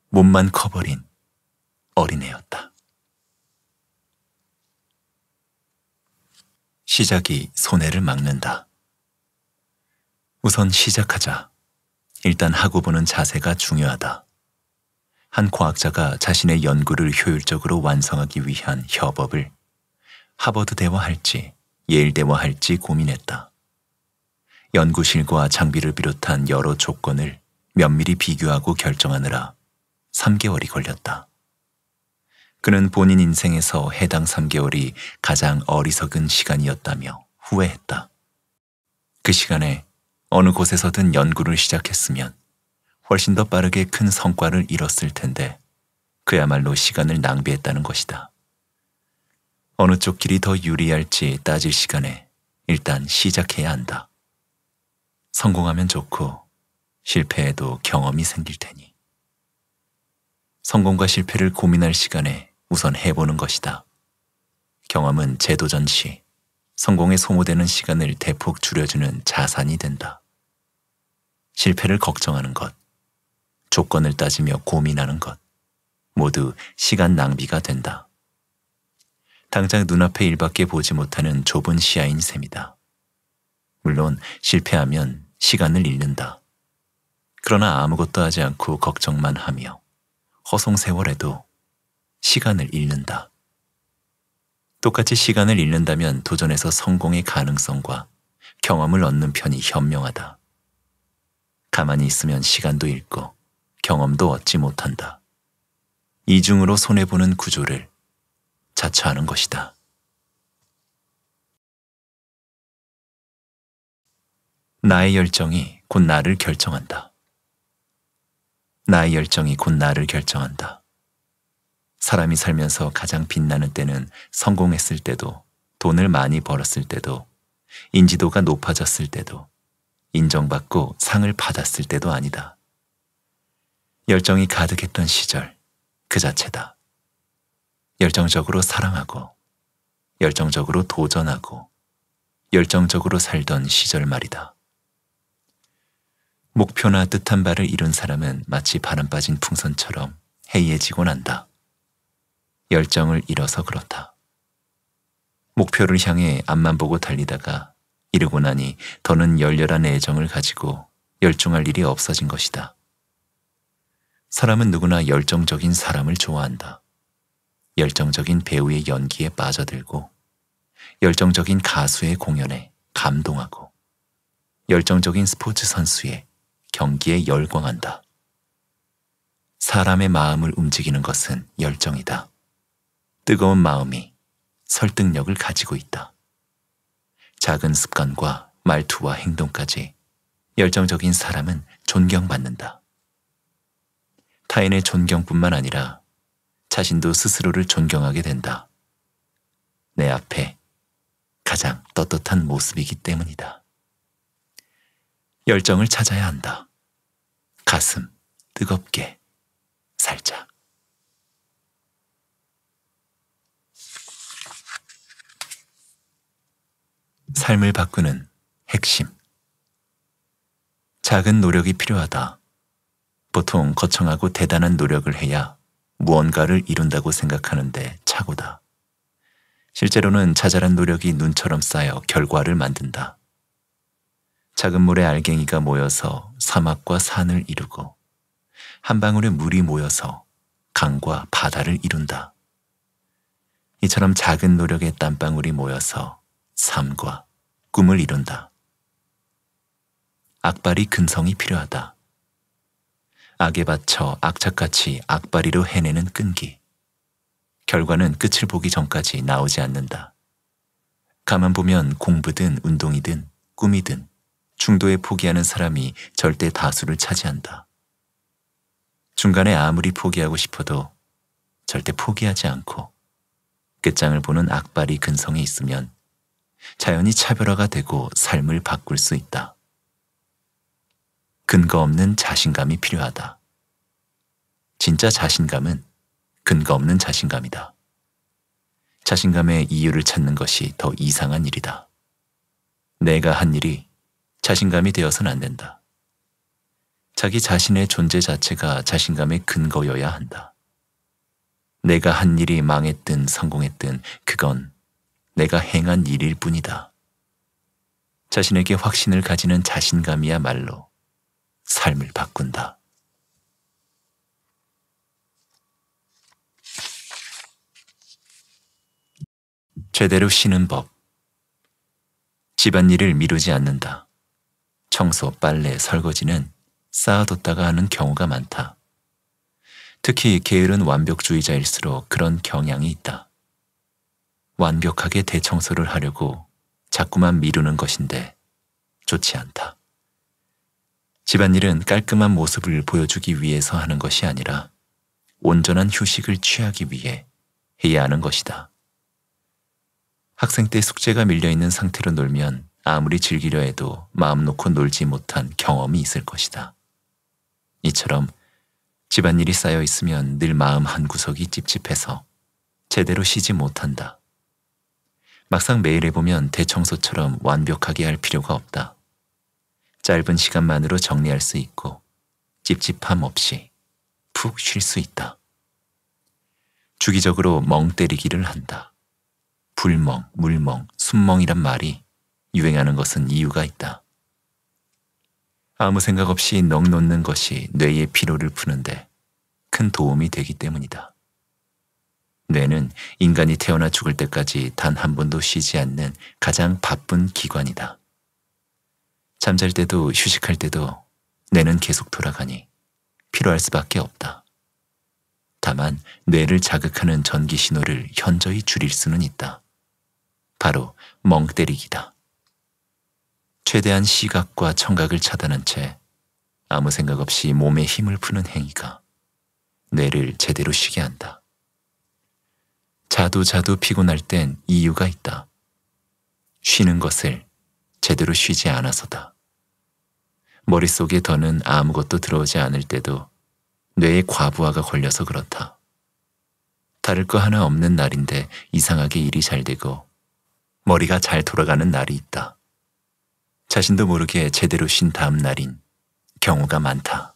몸만 커버린 어린애였다. 시작이 손해를 막는다. 우선 시작하자. 일단 하고 보는 자세가 중요하다. 한 과학자가 자신의 연구를 효율적으로 완성하기 위한 협업을 하버드대와 할지 예일대와 할지 고민했다. 연구실과 장비를 비롯한 여러 조건을 면밀히 비교하고 결정하느라 3개월이 걸렸다. 그는 본인 인생에서 해당 3개월이 가장 어리석은 시간이었다며 후회했다. 그 시간에 어느 곳에서든 연구를 시작했으면 훨씬 더 빠르게 큰 성과를 이뤘을 텐데 그야말로 시간을 낭비했다는 것이다. 어느 쪽 길이 더 유리할지 따질 시간에 일단 시작해야 한다. 성공하면 좋고 실패해도 경험이 생길 테니. 성공과 실패를 고민할 시간에 우선 해보는 것이다. 경험은 재도전 시 성공에 소모되는 시간을 대폭 줄여주는 자산이 된다. 실패를 걱정하는 것, 조건을 따지며 고민하는 것, 모두 시간 낭비가 된다. 당장 눈앞의 일밖에 보지 못하는 좁은 시야인 셈이다. 물론 실패하면 시간을 잃는다. 그러나 아무것도 하지 않고 걱정만 하며 허송 세월에도 시간을 잃는다. 똑같이 시간을 잃는다면 도전에서 성공의 가능성과 경험을 얻는 편이 현명하다. 가만히 있으면 시간도 잃고 경험도 얻지 못한다. 이중으로 손해보는 구조를 자처하는 것이다. 나의 열정이 곧 나를 결정한다. 나의 열정이 곧 나를 결정한다. 사람이 살면서 가장 빛나는 때는 성공했을 때도, 돈을 많이 벌었을 때도, 인지도가 높아졌을 때도, 인정받고 상을 받았을 때도 아니다. 열정이 가득했던 시절 그 자체다. 열정적으로 사랑하고, 열정적으로 도전하고, 열정적으로 살던 시절 말이다. 목표나 뜻한 바를 이룬 사람은 마치 바람 빠진 풍선처럼 해이해지곤 한다. 열정을 잃어서 그렇다. 목표를 향해 앞만 보고 달리다가 이르고 나니 더는 열렬한 애정을 가지고 열중할 일이 없어진 것이다. 사람은 누구나 열정적인 사람을 좋아한다. 열정적인 배우의 연기에 빠져들고 열정적인 가수의 공연에 감동하고 열정적인 스포츠 선수의 경기에 열광한다. 사람의 마음을 움직이는 것은 열정이다. 뜨거운 마음이 설득력을 가지고 있다. 작은 습관과 말투와 행동까지 열정적인 사람은 존경받는다. 타인의 존경뿐만 아니라 자신도 스스로를 존경하게 된다. 내 앞에 가장 떳떳한 모습이기 때문이다. 열정을 찾아야 한다. 가슴 뜨겁게 살짝. 삶을 바꾸는 핵심. 작은 노력이 필요하다. 보통 거창하고 대단한 노력을 해야 무언가를 이룬다고 생각하는데 착오다. 실제로는 자잘한 노력이 눈처럼 쌓여 결과를 만든다. 작은 물에 알갱이가 모여서 사막과 산을 이루고 한 방울의 물이 모여서 강과 바다를 이룬다. 이처럼 작은 노력의 땀방울이 모여서 삶과 꿈을 이룬다. 악발이 근성이 필요하다. 악에 받쳐 악착같이 악발이로 해내는 끈기. 결과는 끝을 보기 전까지 나오지 않는다. 가만 보면 공부든 운동이든 꿈이든 중도에 포기하는 사람이 절대 다수를 차지한다. 중간에 아무리 포기하고 싶어도 절대 포기하지 않고 끝장을 보는 악발이 근성이 있으면 자연이 차별화가 되고 삶을 바꿀 수 있다. 근거 없는 자신감이 필요하다. 진짜 자신감은 근거 없는 자신감이다. 자신감의 이유를 찾는 것이 더 이상한 일이다. 내가 한 일이 자신감이 되어서는 안 된다. 자기 자신의 존재 자체가 자신감의 근거여야 한다. 내가 한 일이 망했든 성공했든 그건 내가 행한 일일 뿐이다. 자신에게 확신을 가지는 자신감이야말로 삶을 바꾼다. 제대로 쉬는 법. 집안일을 미루지 않는다. 청소, 빨래, 설거지는 쌓아뒀다가 하는 경우가 많다. 특히 게으른 완벽주의자일수록 그런 경향이 있다. 완벽하게 대청소를 하려고 자꾸만 미루는 것인데 좋지 않다. 집안일은 깔끔한 모습을 보여주기 위해서 하는 것이 아니라 온전한 휴식을 취하기 위해 해야 하는 것이다. 학생 때 숙제가 밀려있는 상태로 놀면 아무리 즐기려 해도 마음 놓고 놀지 못한 경험이 있을 것이다. 이처럼 집안일이 쌓여 있으면 늘 마음 한구석이 찝찝해서 제대로 쉬지 못한다. 막상 매일 해보면 대청소처럼 완벽하게 할 필요가 없다. 짧은 시간만으로 정리할 수 있고 찝찝함 없이 푹 쉴 수 있다. 주기적으로 멍 때리기를 한다. 불멍, 물멍, 숨멍이란 말이 유행하는 것은 이유가 있다. 아무 생각 없이 넋 놓는 것이 뇌의 피로를 푸는데 큰 도움이 되기 때문이다. 뇌는 인간이 태어나 죽을 때까지 단 한 번도 쉬지 않는 가장 바쁜 기관이다. 잠잘 때도 휴식할 때도 뇌는 계속 돌아가니 필요할 수밖에 없다. 다만 뇌를 자극하는 전기 신호를 현저히 줄일 수는 있다. 바로 멍 때리기다. 최대한 시각과 청각을 차단한 채 아무 생각 없이 몸에 힘을 푸는 행위가 뇌를 제대로 쉬게 한다. 자도 자도 피곤할 땐 이유가 있다. 쉬는 것을 제대로 쉬지 않아서다. 머릿속에 더는 아무것도 들어오지 않을 때도 뇌에 과부하가 걸려서 그렇다. 다를 거 하나 없는 날인데 이상하게 일이 잘 되고 머리가 잘 돌아가는 날이 있다. 자신도 모르게 제대로 쉰 다음 날인 경우가 많다.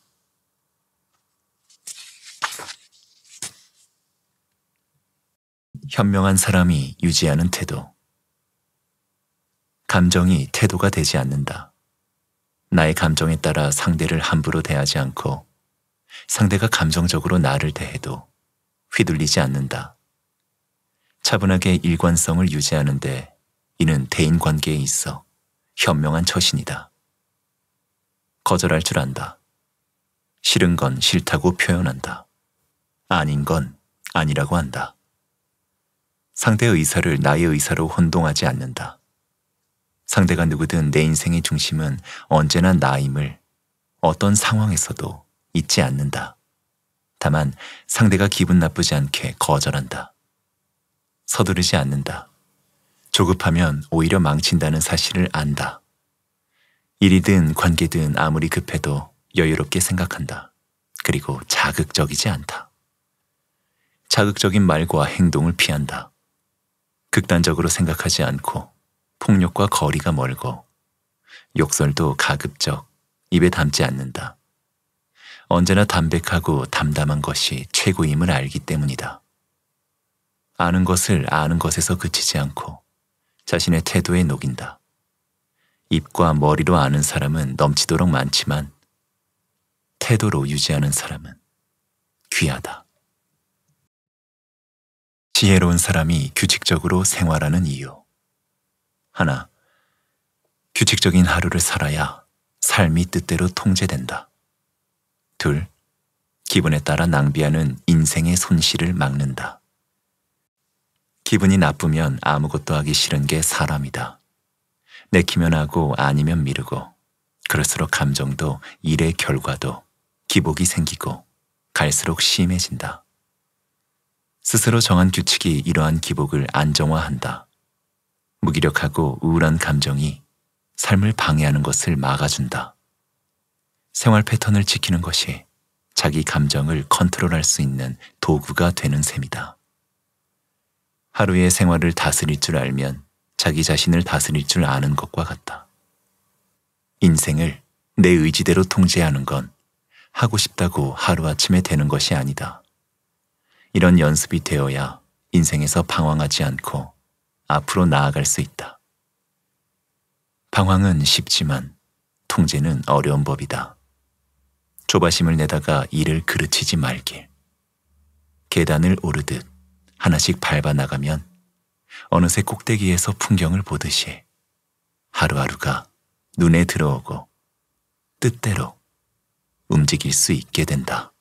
현명한 사람이 유지하는 태도. 감정이 태도가 되지 않는다. 나의 감정에 따라 상대를 함부로 대하지 않고 상대가 감정적으로 나를 대해도 휘둘리지 않는다. 차분하게 일관성을 유지하는데 이는 대인 관계에 있어 현명한 처신이다. 거절할 줄 안다. 싫은 건 싫다고 표현한다. 아닌 건 아니라고 한다. 상대의 의사를 나의 의사로 혼동하지 않는다. 상대가 누구든 내 인생의 중심은 언제나 나임을 어떤 상황에서도 잊지 않는다. 다만 상대가 기분 나쁘지 않게 거절한다. 서두르지 않는다. 조급하면 오히려 망친다는 사실을 안다. 일이든 관계든 아무리 급해도 여유롭게 생각한다. 그리고 자극적이지 않다. 자극적인 말과 행동을 피한다. 극단적으로 생각하지 않고 폭력과 거리가 멀고 욕설도 가급적 입에 담지 않는다. 언제나 담백하고 담담한 것이 최고임을 알기 때문이다. 아는 것을 아는 것에서 그치지 않고 자신의 태도에 녹인다. 입과 머리로 아는 사람은 넘치도록 많지만 태도로 유지하는 사람은 귀하다. 지혜로운 사람이 규칙적으로 생활하는 이유. 하나, 규칙적인 하루를 살아야 삶이 뜻대로 통제된다. 둘, 기분에 따라 낭비하는 인생의 손실을 막는다. 기분이 나쁘면 아무것도 하기 싫은 게 사람이다. 내키면 하고 아니면 미루고, 그럴수록 감정도 일의 결과도 기복이 생기고 갈수록 심해진다. 스스로 정한 규칙이 이러한 기복을 안정화한다. 무기력하고 우울한 감정이 삶을 방해하는 것을 막아준다. 생활 패턴을 지키는 것이 자기 감정을 컨트롤할 수 있는 도구가 되는 셈이다. 하루의 생활을 다스릴 줄 알면 자기 자신을 다스릴 줄 아는 것과 같다. 인생을 내 의지대로 통제하는 건 하고 싶다고 하루아침에 되는 것이 아니다. 이런 연습이 되어야 인생에서 방황하지 않고 앞으로 나아갈 수 있다. 방황은 쉽지만 통제는 어려운 법이다. 조바심을 내다가 일을 그르치지 말길. 계단을 오르듯 하나씩 밟아 나가면 어느새 꼭대기에서 풍경을 보듯이 하루하루가 눈에 들어오고 뜻대로 움직일 수 있게 된다.